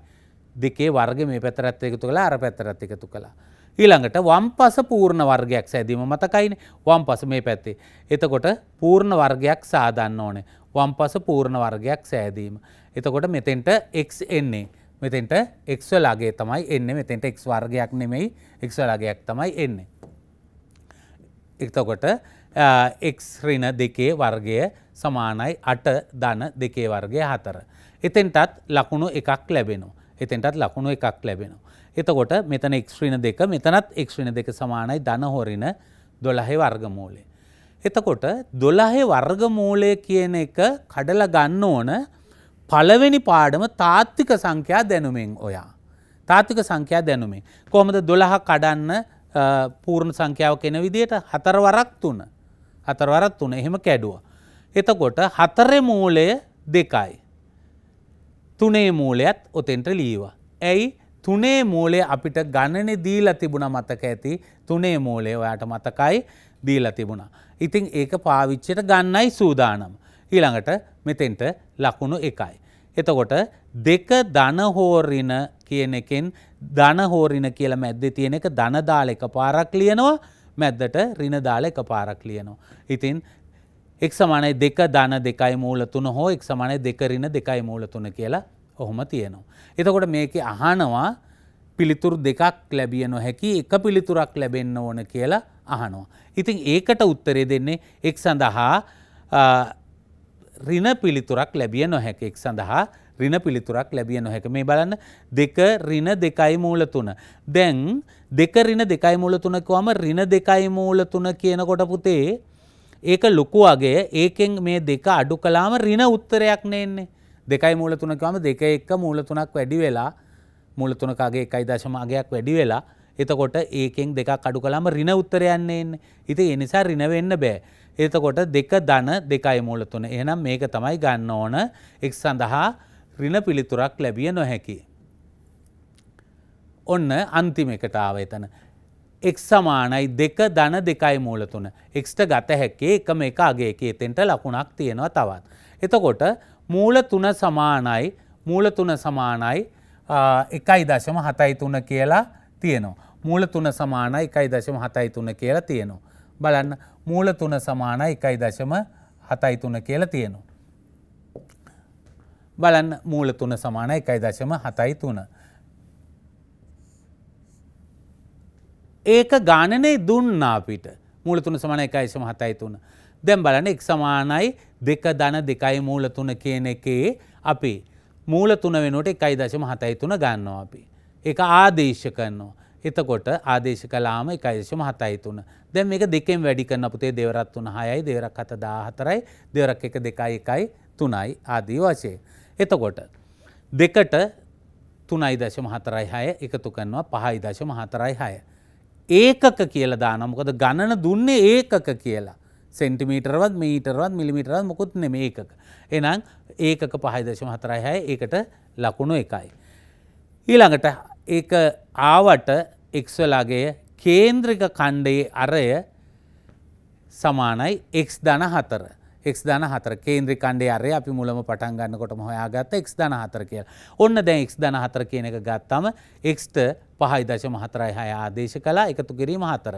දෙකේ වර්ග මේ පැතරත් එකතු කළ අර පැතරත් එකතු කලා. ඊළඟට වම් පස පූර්ණ වර්ගයක් සැදීම මතකයින වම් පස මේ පැත්තේ. එතකොට පූර්ණ වර්ගයක් සාදන්න ඕනේ වම් පස පූර්ණ වර්ගයක් සෑදීම. එතකොට මෙතෙන්ට එක් එන්නේ. මෙතෙන්ට එක්වලාගේ තමයි එන්න මෙතෙන්ට එක් වර්ගයක් නෙමෙයි එක්වලාගයක් තමයි එන්නේ. එතකොට එක්රින දෙකේ වර්ගය සමානයි අට දන දෙකේ වර්ගය හතර. එතෙන්ටත් ලකුණු එකක් ලැබෙනු. එතෙන්ටත් ලකුණු එකක් ලැබෙනු. එතකොට මෙතන එක්ශ්‍රීන දෙක මෙතනත් එක්ශ්‍රීන දෙක සමානයි දනහොරින දොළහේ වර්ගමූලය. එතකොට දොළහේ වර්ගමූලය කියන එක කඩල ගන්න ඕන පළවෙනි පාඩම තාත්තික සංඛ්‍යා දැනුමෙන් ඔයා. තාත්තික සංඛ්‍යා දැනුමේ. කොහොමද දොළහ කඩන්න පූර්ණ සංඛ්‍යාව කෙන විදියට හතරවරක් තුන. හතරවරත් තුන එහෙම කැඩුව. එතකොට හතරේ මූලය දෙකයි. තුනේ මූලයත් ඔතෙන්ට ලීවා. ඇයි තුනේ මූලය අපිට ගණන දීලා තිබුණ මතක ඇති තුනේ මූලේ ඔයාට මතකයි දීලා තිබුණා. ඉතිං ඒක පාවිච්චයට ගන්නයි සූදානම්. ඊළඟට මෙතෙන්ට ලකුණු එකයි. එතකොට දෙක ධනහෝරින කියන එකෙන් ධනහෝරින කියල මැද්දෙ තියෙන එක ධනදාල එක පාරක් ලියනවා මැද්දට රිනදාල එක පාරක් ලියනවා. ඉතින් එක් සමනයි දෙක ධන දෙකයි මූලතුන හෝ එක් සමනයි දෙකරින දෙකයි මූලතුන කියලා ඔහොම තියෙනවා. එතකොට මේක අහනවා පිළිතුරු දෙකක් ලැබිය නොහැකි එක පිළිතුරක් ලැබෙන්න ඕන කියලා අහනවා. ඉතින් ඒකට උත්තරේ දෙන්නේ එක් සඳහා රින පිළිතුරක් ලැබිය නොහැක එක් සඳහා රින පිළිතුරක් ලැබිය නොහැක මේ බලන්න දෙක රින දෙකයි මූල තුන. දැන් දෙක රින දෙකයි මූල තුනකවම රින දෙකයි මූල තුන කියනකොට පුතේ ඒක ලොකු වගේ ඒකෙන් මේ දෙක අඩු කලාම රින උත්තරයක් නෙන්නේ. දෙකයි මූල තුනකම දෙක එක්ක මූල තුනක් වැඩි වෙලා මූල තුනකගේ එකයි දශමාගයක් වැඩි වෙලා එතකොට ඒකෙන් දෙක අඩු කළම රින උත්තරයන්නේ එන්න ඉති එනිසා රිනවෙන්න බෑ. එතකොට දෙක දන දෙකයි මූල තුන එහනම් මේක තමයි ගන්න ඕන එක් සඳහා රින පිළිතුරක් ලැබිය නොහැකි. ඔන්න අන්තිම එකට ආව එතන. එක් සමානයි දෙක දන දෙකයි මූලතුන. එක්ට ගත හැක්කේ එකම එක අගේ එකේ තෙන්ට ලකුණක් තියෙනවා තවත්. එතකොට මූල තුන සමානයි මූල තුන සමානයි එකයි දශම හතයි තුන කියලා තියෙනවා. මූල තුන සමාන එකයි දශම හතයි තුන කියලා තියෙනවා. බලන්න මූල තුන සමාන එකයි දශම හතයි තුන කියලා තියෙනවා. බලන්න මූල තුන සමාන එකයි දශම හතයි තුන. ඒක ගානනේ දුන්න අපිට මූල තුන සමාන එකයිශම හතයි තුන. දැම් බලන එක් සමානයි දෙක දන දෙකයි මූලතුන කියන එකේ අපි මූලතුන වෙනට එකයි දශම හතයි තුන ගන්නවා අපි. එක ආදේශ කරනවා. එතකොට ආදේශ කලාම එකයිශම හතයි තුන දැම් මේ දෙකෙන් වැඩි කරන්න පුතේ දෙවරත් වන හයයි දෙවරක් අත දාහතරයි දෙවරක් එක දෙකයි එකයි තුනයි ආදී වශය. එතකොට දෙකට තුනයි දශම හතරයි හය එකතු කරනවා පහයි දශම හතරයි හය. ඒකක කියල දානමකද ගණන දුන්නේ ඒකක කියලා. සෙන්ටිමීටරවත් මීටරවත් මිලිමිටරත් මොකුත් නෙම ඒකක. එනම් ඒකක පහයිදශම හතරයිහය ඒකට ලකුණු එකයි. ඊළඟට ඒ ආවට එක්වලාගේ කේන්ද්‍රික කණ්ඩයේ අරය සමානයි එක් දන හතර. එක් දන හතර කේන්ද්‍රි කණ්ඩේ අරය අපි මුලම පටන් ගන්නකොටම හොයාගත්ත එක් දන හතර කියල ඔන්න දැන් එක් දන හතර කියන එක ගත්තම එක්ට පහයි දශම හතරයි හය ආදේශ කලා එකතු කිරීම හතර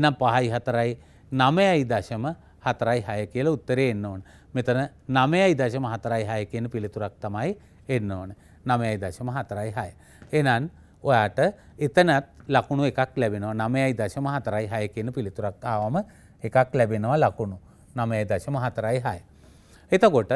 එනම් පහයි හතරයි නමයයි දශම හතරයි හය කියල උත්තරේ එන්න ඕන. මෙතන නමයයි දශම හතරයි හය කියන පිළිතුරක් තමයි එන්න ඕන. නමයයි දශම හතරයි හය. එනන් ඔයාට එතනත් ලකුණු එකක් ලැබෙනවා නමයයි දශම හතරයි හය කියන පිළිතුරක් ආවම එකක් ලැබෙනවා ලකුණු නමය දශම හතරයි හය. එතකොට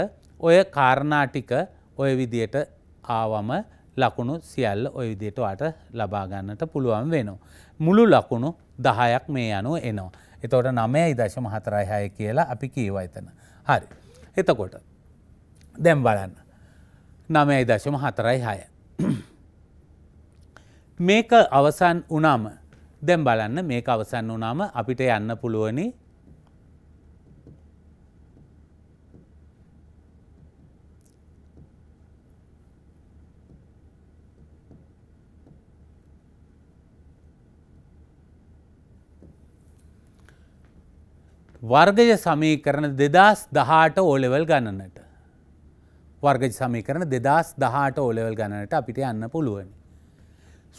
ඔය කාරණාටික ඔය විදියට ආවම ලකුණු සියල්ල ඔය විදියට වාට ලබාගන්නට පුළුවන් වෙනවා. මුළු ලකුණු දහයක් මේ අනුව එනවා. එතවට නමයයි දශම හතරයිහය කියලා අපි කීවයිතන. හරි. එතකොට. දැම් බලන්න. නමයයි දශම හතරයි හය. මේක අවසන් වනාම දැම් බලන්න මේක අවසන් වනාම අපිට යන්න පුළුවනි වර්ගජ සමීකරන දෙදස් දහට ඕලෙවල් ගණනට. වර්ගජ සමීකරන දෙදස් දහට ඕලෙවල් ගණනට අපිට යන්න පුළුවනි.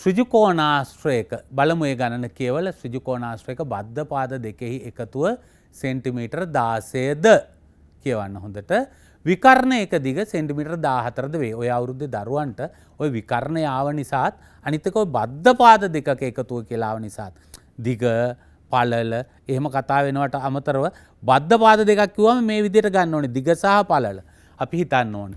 සෘජුකෝනාස්ත්‍රයක බලමුය ගණන කියවල සෘජුකෝනාස්ත්‍රයක බද්ධ පාද දෙකෙහි එකතුව සෙන්ටිමීටර් දාසයද කියවන්න හොඳට විකරණයක දිග සෙන්ටිමිටර් දාහතරද වේ ඔය අවුරුද්ධ දරුවන්ට ඔය විකරණය ආව නිසාත් අනිතක බද්ධ පාද දෙකක එකතුව කියලාව නිසාත්. දිග පලල එහෙම කතා වෙනවට අමතරව බද්ධ පාද දෙකක් කිවම මේ විදියට ගන්න ඕනේ දිග සහ පලල අපි හිතන්න ඕන.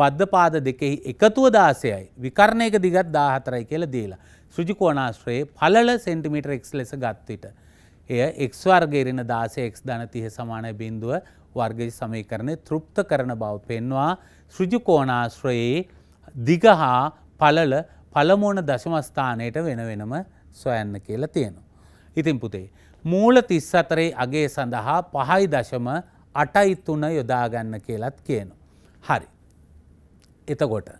බද්ධ පාද දෙකෙහි එකතුව දාසයයි විකරණයක දිගත් දාහතරයි කියල දීලා. සුජිකෝනාශ්‍රයේ පලල සෙන්ටිමිටර එක්ස් ලෙස ගත්විට. එය එක් වර්ගේරෙන දාසයක් ධන තිය සමානය බින්දුව වර්ගජ සමීකරණය තෘප්ත කරන බව පෙන්වා සෘජුකෝනාශ්‍රයේ දිගහා පලල පළමෝන දශමස්ථානයට වෙන වෙනම සොයන්න කියලා තියෙනවා. ඉතින් පුතේ. මූල තිස් අතරේ අගේ සඳහා පහයි දශම අටයි තුන යොදාගන්න කියලත් කියනු. හරි. එතකොට.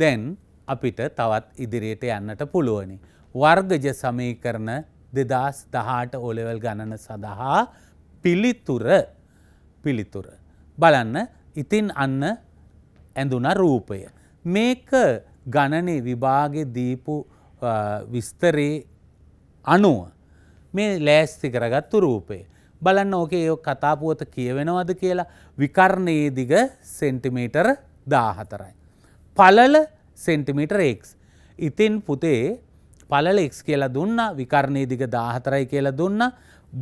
දැන් අපිට තවත් ඉදිරියට යන්නට පුළුවනි. වර්ගජ සමීකරණ දෙදස් දහට ඔලෙවල් ගණන සඳහා පිළිතුර පිළිතුර. බලන්න ඉතින් අන්න ඇඳුන රූපය. මේක ගණනේ විභාගෙ දීපු විස්තරේ අනුව මේ ලෑස්ති කරගත්තු රූපය. බලන්න ඕකේ ඒ කතාපුවත කියවෙනවද කියලා විකරණයේ දිග සෙන්ටිමීටර් දාහතරයි. පලල සෙන්ටිමීටර් එක්. ඉතින් පුතේ පලල එක් කියලා දුන්න විකරණයේ දිග දාහතරයි කියලා දුන්න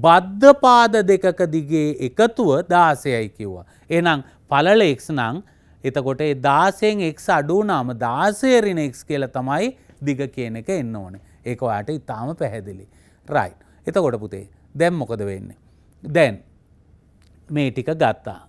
බද්ධපාද දෙකක දිගේ එකතුව දාසයයි කිව්වා. එනම් පලල එක් නං එතකොට දාසයෙන් එක් අඩුනාම දාසේරින එක් කියල තමයි දිග කියන එක එන්න ඕන. ඒක ඔයාට ඉතාම පැහැදිලි. රයිට්. එතකොට පුතේ දැම් මොකද වෙන්න. දැන් මේ ටික ගත්තා.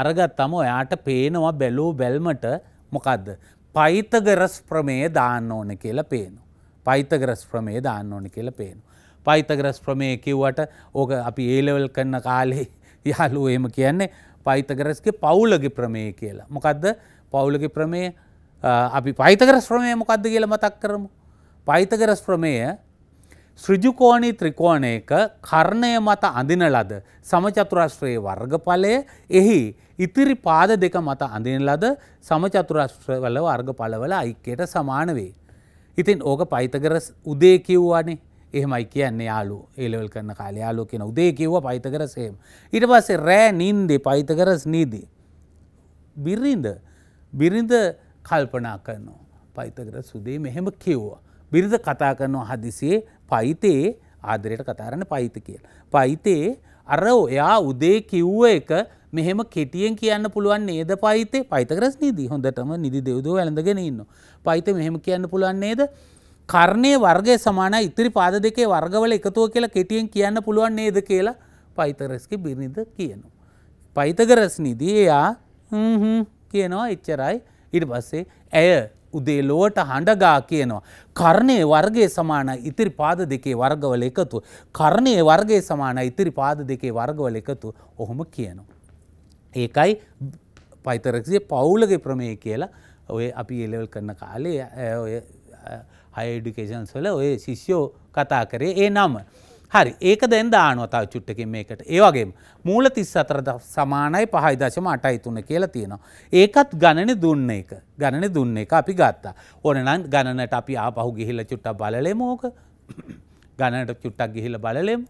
අරගත්තම ඔයාට පේනවා බැලූ බැල්මට මොකක්ද. පෛතගරස් ප්‍රමේ දාන්න ඕන කියලා පේනු. පෛතගරස් ප්‍රමේ දාන්න ඕන කියලා පේනු. පෛතගරස් ප්‍රමේ කිව්වට ඕක අපි ඒලවල් කන්න කාලේ [laughs] යාලුව එහෙම කියන්නේ පෛතගරස්ගේ පවුලගේ ප්‍රමේ කියලා. මොකක්ද පවුලගේ ප්‍රමේ අපි පෛතගරස් ප්‍රමේ මොකක්ද කියල මතක් කරමු. පෛතගරස් ප්‍රමේය ශ්‍රජුකෝණී ත්‍රිකෝණයක කර්ණය මත අඳින ලද සමචතුරශ්‍රයේ වර්ගඵලය එහි ඉතිරි පාද දෙක මත අඳින ලද සමචතුරශ්‍රවල වර්ගඵලවල අයික්කයට සමාන වේ. ඉතින් ඕක පයිතකර උදේ කිව්වානේ එහෙමයි කියන්න යාලු ඒලවල් කරන කාලේ යාලු කියෙන උදේ කිව්ව පයිතකර සේම. ඉට පස්සේ රෑ නින්දේ පයිතකරස් නීදී. බිරිඳ බිරිඳ කල්පනා කරනවා. පයිතකර සුදේ මෙහෙම කිව්වා. බිරිඳ කතා කරනවා හදිසියේ පයිතයේ ආදරයට කතාරන්න පයිත කියල. පයිතයේ අර ඔයා උදේ කිව්ව එක මෙහෙම කෙටියෙන් කියන්න පුළුවන් නේද පයිතේ පයිතකරස් නීදී හොඳටම නිදි දෙවදෝ ඇඳගෙන ඉන්න. පයිත මෙහෙම කියන්න පුළුවන් නේද. කර්ණය වර්ගය සමාන ඉතිරි පාද දෙකේ වර්ගවල එකතුව කියලා කෙටියෙන් කියන්න පුළුවන් නේද කියලා පයිතරස්කි බිරිඳ කියනවා. පයිතකරස් නිදී එයා කියනවා එච්චරයි ඉට පස්සේ ඇය උදේ ලොවට හඬගා කියනවා. කර්ණය වර්ගේ සමාන ඉතිරි පාද දෙකේ වර්ගවල එකතු. කර්ණය වර්ගේ සමාන ඉතිරි පාද දෙකේ වර්ගවල එකතු ඔහොම කියනවා. ඒකයි පයිතරක්සිේ පවුලගේ ප්‍රමේ කියලා ඔය අපි එලෙවල් කරන කාලේ ඔය හයිඩිකේෂන්ස් වල ඔය ශිෂ්‍යෝ කතා කරේ ඒ නම. හරි ඒක දැන් දානුවතාව චුට්ටකින් මේකට ඒවගේ මූල තිස් අතර සමානයි පහයි දශම අටයි තුන කියලා තියෙනවා. ඒකත් ගණන දුන්න එක ගණන දුන්න එක අපි ගත්තා. ඕන නම් ගණනට අපි ආපහු ගිහිල්ල චුට්ටක් බලලෙම ඕක [coughs] ගණනට චුට්ටක් ගිහිල්ල බලලෙම.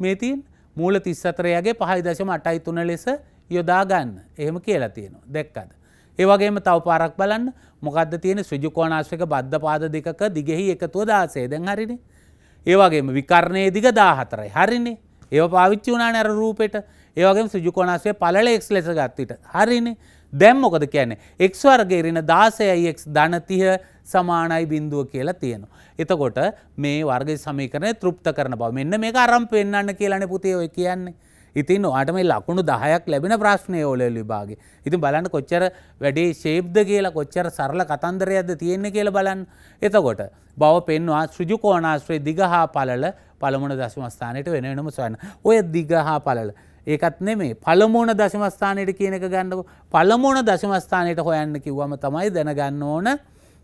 මේ තින් මූල තිස් අතරයගේ පහයි දශම අටයි තුන ලෙස යොදා ගන්න එහෙම කියලා තියෙනවා දැක්කද. ඒවගේම තව පාරක් බලන්න මොකද තියෙන සුජුකෝනාශ්‍රක බද්ධ පාද දෙකක දිගෙහි එකතුව දාසේ දැන් හරිනි. ඒවගේම විකරණය දිග දාහතරයි හරින්නේ ඒ පාවිච්චි වනා නැර රූපෙට ඒවගේ සුජුකෝනාශේ පලල එක් ලෙස ගත්විට හරිනි දැම් මොකද කියන්නේ එක් වර්ගේ රින දාසයයික් ධනතිහ සමානයි බින්දුව කියලා තියෙනවා. එතකොට මේ වර්ග සමීකරණය තෘප්ත කරන බව මෙන්න මේ අරම් පෙන්න්න කියලන පුතේ ඔය කියන්නේ. ඉතින් ඔට මේ ලකුණු දහයක් ලැබෙන ප්‍රශ්නය ඕලල් විභාගේ ඉතින් බලන්න කොච්චර වැඩේ ශේබ්ද කියලා කොච්චර සරල කතන්දරයක්ද තියෙන්නේ කියල බලන් එතකොට බව පෙන්වා සෘජු කෝනාශ්‍රේ දිගහා පලල පළමුණ දශමස්ථානයට වෙන වෙනම සවන්න ඔය දිගහා පලල ඒකත් නෙමේ පළමුණ දශමස්ථානයට කියනක ගන්නක පළමුණ දශමස්ථානයට හොයන්න කිව්වම තමයි දැනගන්න ඕන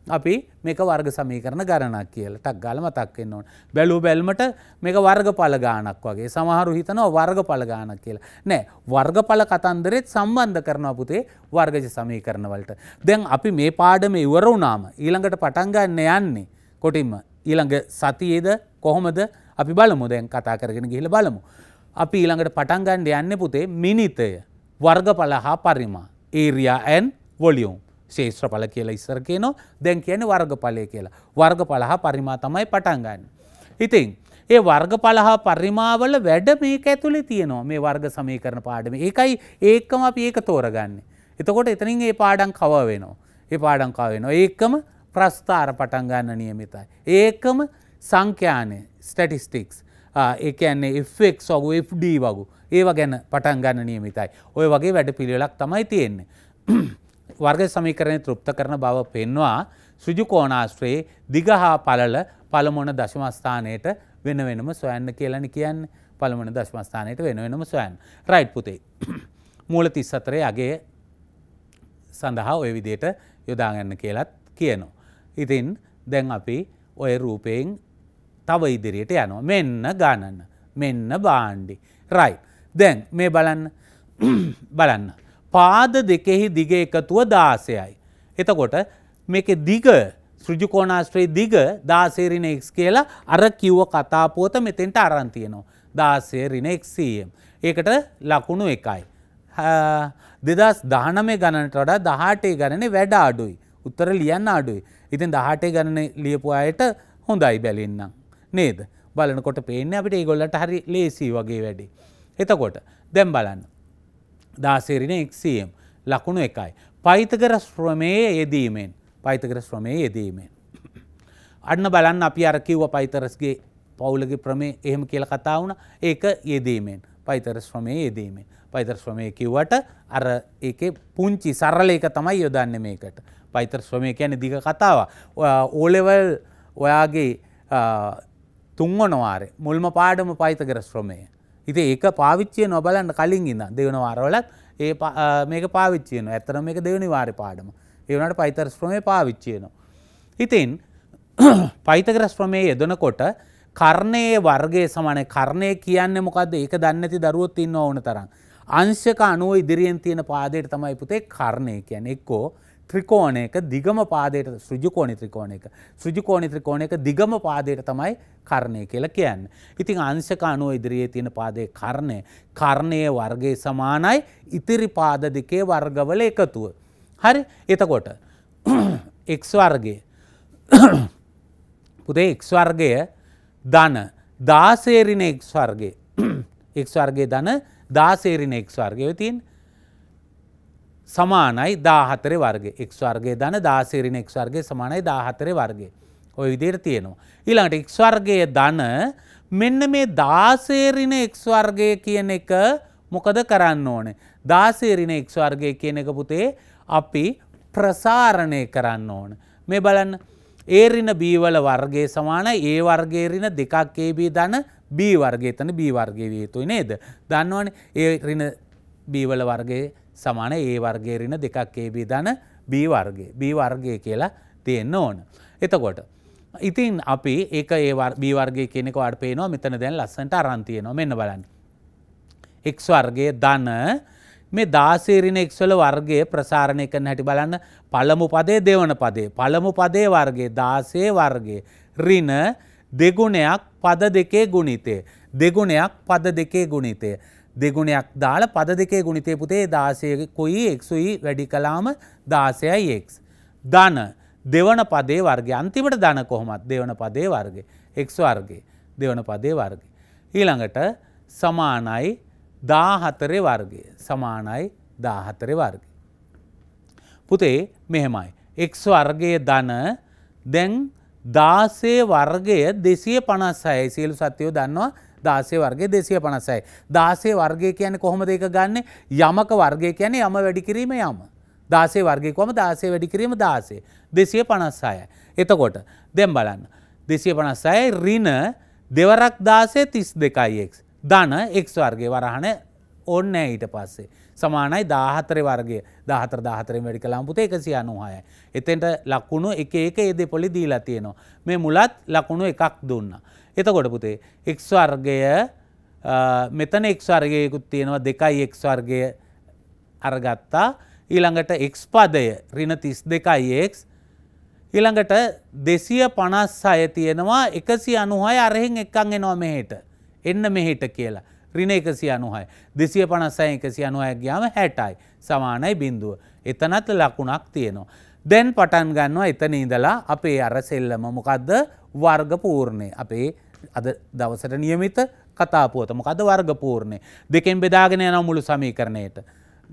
අපි මේක වර්ග සමීකරන ගණනක් කියල ටක් ගල මතක්වෙන්න ඕන බැලූ බැල්මට මේක වර්ග පලගානක් වගේ සමහරු හිතනවා වර්ග පලගානක් කියලා නෑ වර්ග පල කතන්දරෙත් සම්බන්ධ කරන පුතේ වර්ගජ සමීකරණවලට දැන් අපි මේ පාඩම ඉවර වුනාම ඊළඟට පටන්ගන්න යන්නේ කොටින්ම ඊළඟ සතියේද කොහොමද අපි බලමු දැන් කතා කරගෙන ගිහිල බලමු අපි ඊළඟට පටන්ගන්න යන්න පුතේ මිනිතය වර්ග පල හා පරිමා ඒරයා ඇන් වොලියුම් ශේෂත්‍රඵල කියලා ඉස්සර කියනෝ දැන් කියන වර්ගඵලය කියලා. වර්ගඵල හා පරිමා තමයි පටන්ගන්න. ඉතින්. ඒ වර්ගඵල හා පරිමාවල වැඩ මේක ඇතුළේ තියෙනවා මේ වර්ග සමීකරණ පාඩම ඒකයි ඒකම අප ඒක තෝරගන්න. එතකොට එතනින් ඒ පාඩන් කව වෙනවා. ඒ පාඩන් කව වෙනවා. ඒකම ප්‍රස්ථාර පටන් ගන්න නියමිතයි. ඒකම සංඛ්‍යානය ස්ටටිස්ටික්ස් ඒකන්නේ එක් සොගු FD වගු ඒව ගැන පටන් ගන්න නියමිතයි. ඔය වගේ වැඩ පිළිවෙලක් තමයි තියෙන්නේ. වර්ග සමීකරණය තෘප්ත කරන බව පෙන්වා සුජුකෝනාශ්‍රයේ දිග හා පලල පළමුණ දශමස්ථානයට වෙන වෙනම සොයන්න කියලන කියන්න පළමන දශමස්ථානයට වෙන වෙනම සොයන් රයිට් පුතේ. [clears throat] මූල තිස් සතරේ අගේ සඳහා ඔය විදියට යොදාගන්න කියලත් කියනවා. ඉතින් දැන් අපි ඔය රූපයෙන් තව ඉදිරියට යනවා මෙන්න ගණන්න මෙන්න බාණ්ඩි රයි. දැන් මේ බලන්න [clears throat] බලන්න. පාද දෙකෙහි දිග එකතුව දාසයයි. එතකොට මේක දිග සෘජිකෝනාශ්‍රයේ දිග දාසේරිනෙක්ස් කියලා අර කිව්ව කතාපුවත මෙතෙන්ට අරන්තියනවා. දාසේරිනෙක්සම්. ඒකට ලකුණු එකයි. දෙදස් දානමය ගණනට වඩා දහටේ ගණනේ වැඩ අඩුයි. උත්තර ලියන්න අඩුයි. ඉතින් දහටේ ගණන ලියපු අයට හොඳයි බැලින්නම්. නේද බලනකොට පේන්න අපිට ඒගොල්ලට හරි ලේසි වගේ වැඩි. එතකොට දැම් බලන්න. දාසේරින එක්සම් ලකුණු එකයි. පෛතකර ශ්‍රමයේ යෙදීමෙන් පෛතකර ශ්‍රමය යෙදීමෙන්. අන්න බලන්න අපි අරකිව්ව පයිතරස්ගේ පවුලගේ ප්‍රමේ එහෙම කියල කතා වුණ ඒක යෙදීමෙන් පයිතර ශ්‍රමය යෙදීමෙන් පයිතර ශ්‍රමය කිව්වට අර ඒක පුංචි සරල ඒක තමයි යොදන්න මේකට පයිතර ශ්‍රමය කියන දිග කතාව ඕලෙවල් ඔයාගේ තුංගනවාරේ මුල්ම පාඩම පයිතකර ශ්‍රමය හිත ඒක පාවිච්චය නොබලන්න කලින් ඉන්න දෙවන වාරවලත් ඒ මේක පාවිච්චයන ඇතන මේක දෙවනි වාරි පාඩම ඒවනට පයිතරස් ප්‍රමේ පාවිච්චයනවා. ඉතින් [clears throat] පයිතග්‍රස් ප්‍රමේ යෙදනකොට කර්ණයේ වර්ගය සමන කරණය කියන්න මොකක්ද ඒක දන්නති දරුවත් ඉන්න ඕන තරම්. අංශක අනුව ඉදිරියෙන් තියෙන පාදයට තමයි පුතේ කරණය කියැන එක්කෝ ත්‍රිකෝණයක දිගම පාදයට සෘජුකෝණි ත්‍රිකෝණයක සෘජුකෝණි ත්‍රිකෝණයක දිගම පාදයට තමයි කර්ණය කියලා කියන්න. ඉතිං අංශක අනුව ඉදිරියේ තියෙන පාදය කර්ණය කර්ණය වර්ගය සමානයි ඉතිරි පාද දෙකේ වර්ගවල එකතුව. හරි එතකොට එක් [clears throat] වර්ගය [clears throat] පුදේ එක් වර්ගය ධන දාසේරින එක් වර්ගේ එක් [clears throat] වර්ගේ ධන දාසේරින එක් වර්ගය තින් සමානයි දාහතරය වර්ග එක්වර්ගේ දන දාසේරෙන එක්වර්ගේ සමානයි දාහතරය වර්ගේ ඔය විදියට තියෙනවා. ඊළඟට එක්වර්ගය දන මෙන්න මේ දාසේරින එක්වර්ගය කියන එක මොකද කරන්න ඕන. දාසේරින එක්වර්ගය කියන එක පුතේ අපි ප්‍රසාරණය කරන්න ඕන. මේ බලන්න ඒරින බීවල වර්ගේ සමාන ඒ වර්ගේරින දෙකක් ඒබී දන බී වර්ගේ තන බී වර්ගේ විය යුතුයි නේද. දන්නවන ඒරින බීවල වර්ගේ සමාන ඒ වර්ගේරින දෙකක් ඒබී දන බීවර්ගේ බීවර්ගය කියලා තියෙන්න ඕන. එතකොට. ඉතින් අපි ඒක ඒ බීවර්ගේ කෙනෙක අට පේනවා මෙතන දැන් ලස්සට අරන්තියනවා මෙන්න බලන්න. එක් වර්ගේ දන මේ දාසේරින එක්වල වර්ගේ ප්‍රසාරණය කරන හැටි බලන්න පළමු පදේ දෙවන පදේ. පළමු පදේ වර්ගේ දාසේ වර්ගේ රින දෙගුණයක් පද දෙකේ ගුණිතේ. දෙගුණයක් පද දෙකේ ගුණිතේ. දෙගුණයක් දාල පද දෙකේ ගුණිතය පුතේ දාසය කොයි එක්සුයි වැඩි කලාම දාසයයි එක්. ධන දෙවන පදේ වර්ග අන්තිමට දන කොහොමත් දෙවන පදේ වර්ග එක්ස් වර්ගේ දෙවන පදේ වර්ග. ඊළඟට සමානයි දාහතරේ වර්ගය සමානයි දාහතරේ වර්ග. පුතේ මෙහෙමයි. එක්ස් වර්ගය දන දැන් දාසේ වර්ගය දෙසිය පනස් අයයි සියලු සත්‍යයෝ දන්නවා දාසේ වර්ගේ දේශය පනසයි. දාසේ වර්ගය කියන කොහොම දෙක ගන්න යමක වර්ගය කියන්නේ යම වැඩිකිරීම යම. දාසේ වර්ගයකොම දාසේ වැඩිකිරීම දාසේ. දෙසිය පනස්සාය. එතකොට දෙම් බලන්න. දෙසිය පනස්සාය රින දෙවරක් දාසේ තිස් දෙකයික්. ධන එක් වර්ගේ වරහන ඔන්න ඊට පස්සේ. සමානයි දාහතර වර්ගේ දාහතර දාහතර වැඩික ලාම්පුත එකසි අනුහය. එතෙන්ට ලක්කුණු එක එක ඒදෙ පොලි දීලා තියෙනවා. මේ මුලත් ලකුණු එකක් දුන්න. එතකොට පුතේ එක්ස් වර්ගය මෙතන එක්ස් වර්ගයකුත් තියෙනවා දෙකයි එක්ස් වර්ගය අරගත්තා ඊළඟට එක්ස් පදය රින තිස් දෙකයි එක්ස් ඊළඟට දෙසිය පනස් අය තියෙනවා එකසි අනුහය අරහෙන් එකන් එනවා මෙහෙට එන්න මෙහෙට කියලා රින එකසි අනුහයි. දෙසිය පනස්සයි එකසි අනුවයක් ගයාම හැටයි සමානයි බින්දුව. එතනත් ලකුණක් තියෙනවා. දැන් පටන් ගන්නවා එතන ඉඳලා අපේ අර සෙල්ලම මොකක්ද වර්ගපූර්ණය අපේ අද දවසට නියමිත කතාපුවත මොකද වර්ගපූර්ණය දෙකෙන් බෙදාගෙන යන මුළු සමීකරණයට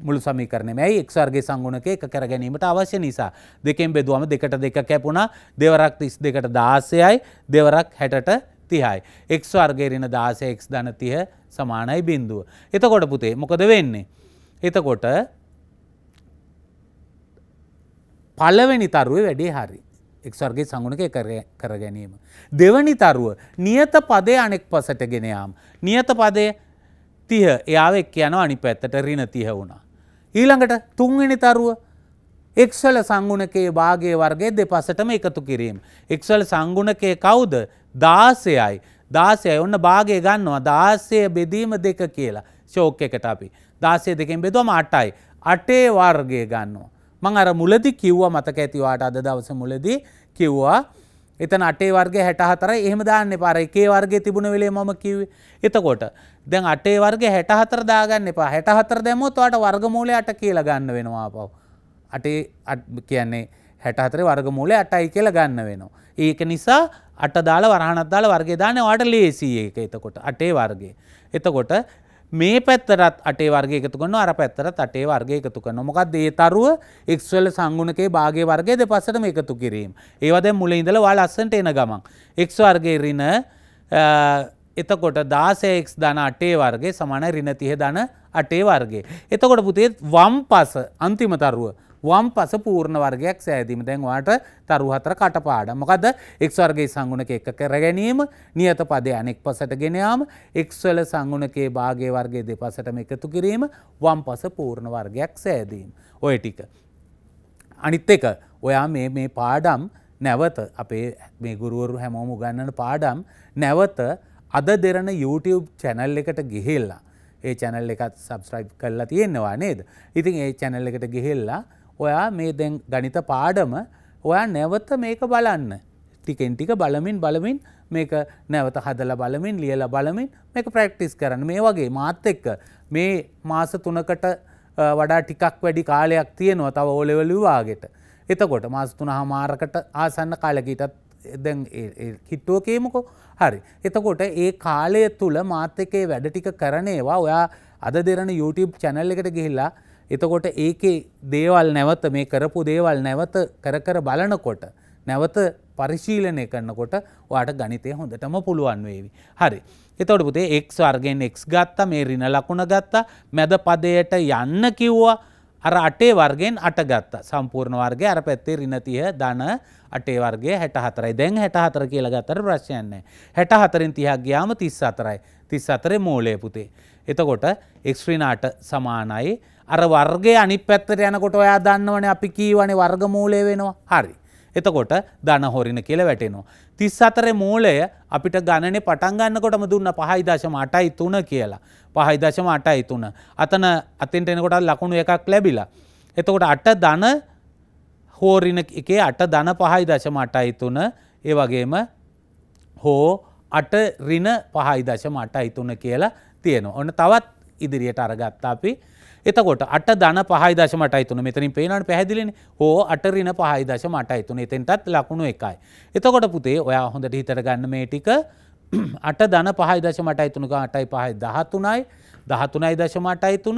මුළු සමීකරණය ඇයි එක්වර්ගේ සංගුණක එක කර ගැනීමට අවශ්‍ය නිසා දෙකෙන් බෙදුවම දෙකට දෙක කැපුණා දෙවරක් තිස් දෙකට දාසයයි දෙවරක් හැටට තිහයි. එක් වර්ගේරෙන දාසයක් ධන තිය සමානයි බින්දුව. එතකොට පුතේ මොකද වෙන්නේ. එතකොට පලවෙනි තරුව වැඩේ හරි. එක්වර්ගේ සඟුණක කර ගැනීම. දෙවනි තරුව නියත පදේ අනෙක් පසට ගෙනයාම්. නියත පදය තිහ එයාව එක් යන අනි පැත්තට රින තිය වුණා. ඊළඟට තුන්වෙනි තරුව එක්වල සංගුණකයේ භාගේ වර්ගේ දෙපසටම එකතු කිරීම. එක්වල සංගුණකයේ කවුද දාසයයි දාසයයි ඔන්න භාගය ගන්නවා දාසය බෙදීම දෙක කියලා ශෝක එකට අපි දාසය දෙකෙන් බෙදවම අටයි අටේ වර්ගය ගන්නවා. මං අර මුලදි කිව්ව මතක ඇතිවාට අද දවස මුලදී කිව්වා එතන අටේ වර්ගය හැටහතර එහෙම දාන්න පාර එකේ වර්ගය තිබුණ වෙලේ මම කිව්වේ. එතකොට දැන් අටේ වර්ගය හැටහතර දාගන්න එපා හැටහතර දැමුවොත් ඔයාට වර්ගමූලය අට කියලා ගන්න වෙනවා ආපහු. අටේ කියන්නේ හැටහතරේ වර්ගමූලය අටයි කියලා ගන්න වෙනවා. ඒක නිසා අට දාල වරහනත්දාල වර්ගේ දාන වාට ලේසි එක එතකොට අටේ වර්ගේ. එතකොට මේ පැත්තරත් අටේ වර්ගේ එකතු කන්න අර පැත්තරත් අටේ වර්ගේ එකතු කන්න මොකක්ද ඒ තරුව එක්වල සංගුණකේ භාගේ වර්ගේ දෙ පස්සටම එකතු කිරීම. ඒවද මුල ඉඳල වා ලස්සට එන ගමන්. එක්ස් වර්ගේ රින එතකොට දාසයෙක් දන අටේ වර්ගේ සමන රින තිය දන අටේ වර්ගේ. එතකොට පුතේ වම් පස අන්තිම තරුව. වම් පස පූර්ණ වර්ගයක් සෑදීම දැන්වාට තරුහතර කටපාඩ මොකද එක්වර්ගේ සංගුණක එක කර ගැනීම නියත පදය අනෙක් පසට ගෙනයාම එක්වල සංගුණකේ භාගේ වර්ගේ දෙ පසටම එකතු කිරීම වම් පස පූර්ණ වර්ගයක් සෑදීම්. ඔය ටික. අනිත් එක ඔයා මේ පාඩම් නැවත අපේ මේ ගුරුවරු හැමෝම ගන්නන පාඩම් නැවත අද දෙරන YouTube චැනල් එකට ගිහිල්ලා ඒ චැනල් එකත් සබස්්‍රයිබ් කරලා තියෙන්නවා නේද ඉතින් ඒ චැනල් එකට ගිහිල්ලා ඔයා මේ දැන් ගනිත පාඩම ඔයා නැවත මේක බලන්න. ටිකෙන් ටික බලමින් බලමින් මේක නැවත හදල බලමින් ලියල බලමින් මේක ප්‍රක්ටිස් කරන්න මේ වගේ මාත් එක්ක මේ මාස තුනකට වඩා ටිකක් වැඩි කාලයක් තියෙනවා තව ඕලෙවලුවාගෙට. එතකොට මාස්තුන හාමාරකට ආසන්න කාලකීටත් දැන් කිට්ටුවකේමකෝ හරි. එතකොට ඒ කාලය තුළ මාත්‍යකේ වැඩ ටික කරනේවා ඔයා අද දෙරන YouTube චැනල් එකට ගිහිල්ලා එතකොට ඒකේ දේවල් නැවත මේ කරපු දේවල් නැවත කරකර බලනකොට නැවත පරිශීලනය කරන්නකොට ඔයාට ගනිතය හොඳටම පුළුවන් වේවි. හරි. එතවට පුතේ එක් වර්ගෙන් එක් ගත්තා මේ රින ලකුණ ගත්තා මැද පදයට යන්න කිව්වා අර අටේ වර්ගෙන් අටගත්තා සම්පූර්ණ වර්ගේ අර පැත්තේ රිනතිය දන අටේ වර්ගේ හැට හතරයි දැන් හැට හතර කියලා ගත්තර ප්‍රශ්යන්නේ. හැට හතරින් තිහක් ගයාම තිස් අතරයි තිස් අතරේ මූලය පුතේ. එතකොට එක්ශ්‍රීනාට සමානයි අර වර්ගය අනිත් පැත්තට යනකොට ඔයා දන්නවනේ අපි කීවනේ වර්ගමූලය වෙනවා. හරි. එතකොට ධන හොරින කියලා වැටෙනවා. 34 මූලය අපිට ගණනේ පටන් ගන්නකොටම දුන්න 5.83 කියලා. 5.83. අතන අතෙන්ට එනකොට ලකුණු එකක් ලැබිලා. එතකොට 8 ධන හෝරින එකේ 8 ධන 5.83 ඒ වගේම හෝ 8 ඍණ 5.83 කියලා තියෙනවා. ඔන්න තවත් ඉදිරියට අරගත්තා අපි එතකොට අට දන පහයිදශ මටයිතුන මෙතනින් පේනට පැහැදිලෙන හෝ අටරින පහයිදශ මටයිතුන එතෙන්ටත් ලකුණු එකයි. එතකොට පුතේ ඔයා හොඳට හිතර ගන්න මේ ටික [clears throat] අට දන පහයිදශ මටයිතුනක අටයි පහයි දහතුනයි දහතුනයි දශම අටයිතුන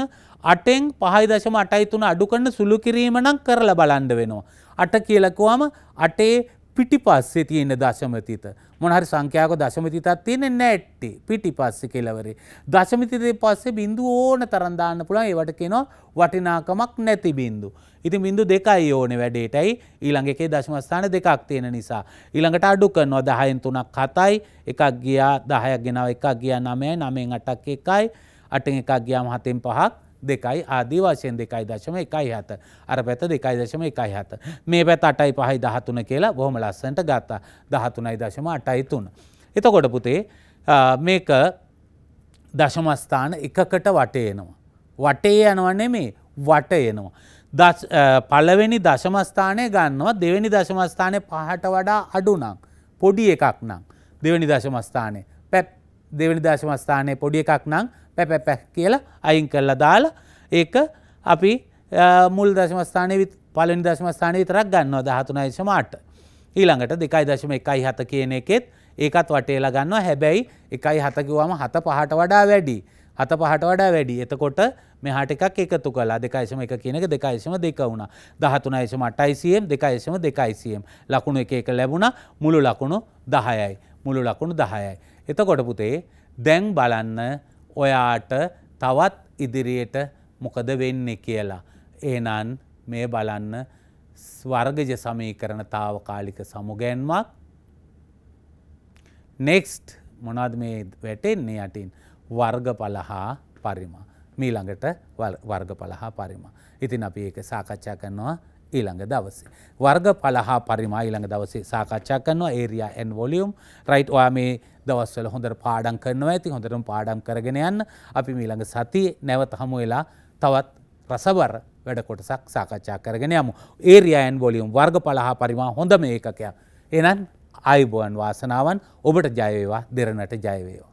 අටෙන් පහයිදශම අටයිතුන අඩු කන්න සුළු කිරීමනක් කරල බලන්ඩ වෙනවා. අට කියලකවාම අටේ පිටි පස්සේ තියෙන දශමතිත මොනහරි සංඛ්‍යාක දශමතිතත් තියෙන නැට්ටි පිටි පස්සෙ කෙලවරේ. දශමිතිතේ පස්සේ බිඳු ඕන තරන්දාන්න පුළුවන් ඒවට කෙනෝ වටිනාකමක් නැති බින්දු. ඉතින් බින්දු දෙකයි ඕනේ වැඩේටයි ඊළඟ එකේ දශමස්ථාන දෙකක් තියෙන නිසා. ඊළඟට අඩු කරනවා 10න් 3ක් 7යි, එකක් ගියා 10ක් ගෙනාව එකක් ගියා 9යි, 9න් 8ක් 1යි, 8න් එකක් ගියාම 7න් 5ක් දෙකයි ආදී වශයෙන් දෙකයි දශම එකයි හත අර පැත දෙකයි දශම එකයි හත මේ පැත් අටයි පහයි දහතුන කියලා බොහොම ලස්සන්ට ගත්තා දහතුනයි දශම අටයි තුන්. එතකොට පුතේ මේක දශමස්ථාන එකකට වටයනවා. වටේ යනවන්නේ මේ වට එනවා. පලවෙනි දශමස්ථානය ගන්නවා දෙවැනි දශමස්ථානය පහට වඩා අඩුනම් පොඩි එකක් නම් දෙවැනි දශමස්ථානය පැප් දෙවැනි දශමස්ථානය පොඩි එකක් නම් පැපැපැ කියලා අයින් කරලා දාලා ඒක අපි මුල් දශමස්ථානය පලනි දශමස්ථානය තරක් ගන්නවා දහතුනයිශමාට. ඊළඟට දෙකයි දශම එකයි හත කියන එකෙත් ඒකත් වටේලා ගන්නවා හැබැයි එකයි හතකිවම හත පහට වඩා වැඩි. හත පහට වඩා වැඩි එතකොට මෙහට එකක් එකතු කලා දෙකයිශම එක කියනක දෙකයිශම දෙක වුණා දහතුනයිශම අටයිසියම් දෙකයිශම දෙකයිසියම් ලකුණු එක එක ලැබුණ මුළු ලකුණු දහයයි මුළු ලකුණු දහයයි. එතකොට පුතේ දැන් බලන්න ඔයාට තවත් ඉදිරියට මොකද වෙන්නේ කියලා. ඒනන් මේ බලන්න ස්වර්ගජ සමීකරණ තාවකාලික සමුගැන්මක් නෙක්ස්ට් මොනද මේ වැටෙන්නේ යටින් වර්ගඵල හා පරිම. මීළඟට වර්ගඵල හා පරිම. ඉතින් අපි ඒක සාකච්ඡා කරනවා ඊළඟ දවසේ. වර්ග පලහා පරිමා ඊළඟ දවසේ සාකච්ඡා කරනවා ඒරයා ඇන් වොලියම් රයිට් ඔයා මේ දවස්වල හොඳට පාඩම් කරනවා ඇති හොඳටම පාඩම් කරගෙන යන්න අපි මීළඟ සතියේ නැවත හමු වෙලා තවත් රසවර වැඩ කොටසක් සාකච්ඡා කරගෙන යමු. ඒරියායන් වොලියුම් වර්ග පළහා පරිමා හොඳම ඒකකයක්. එහෙනම් ආයුබෝවන් වාසනාවන් ඔබට ජයවේවා දෙරණට ජයවේවා.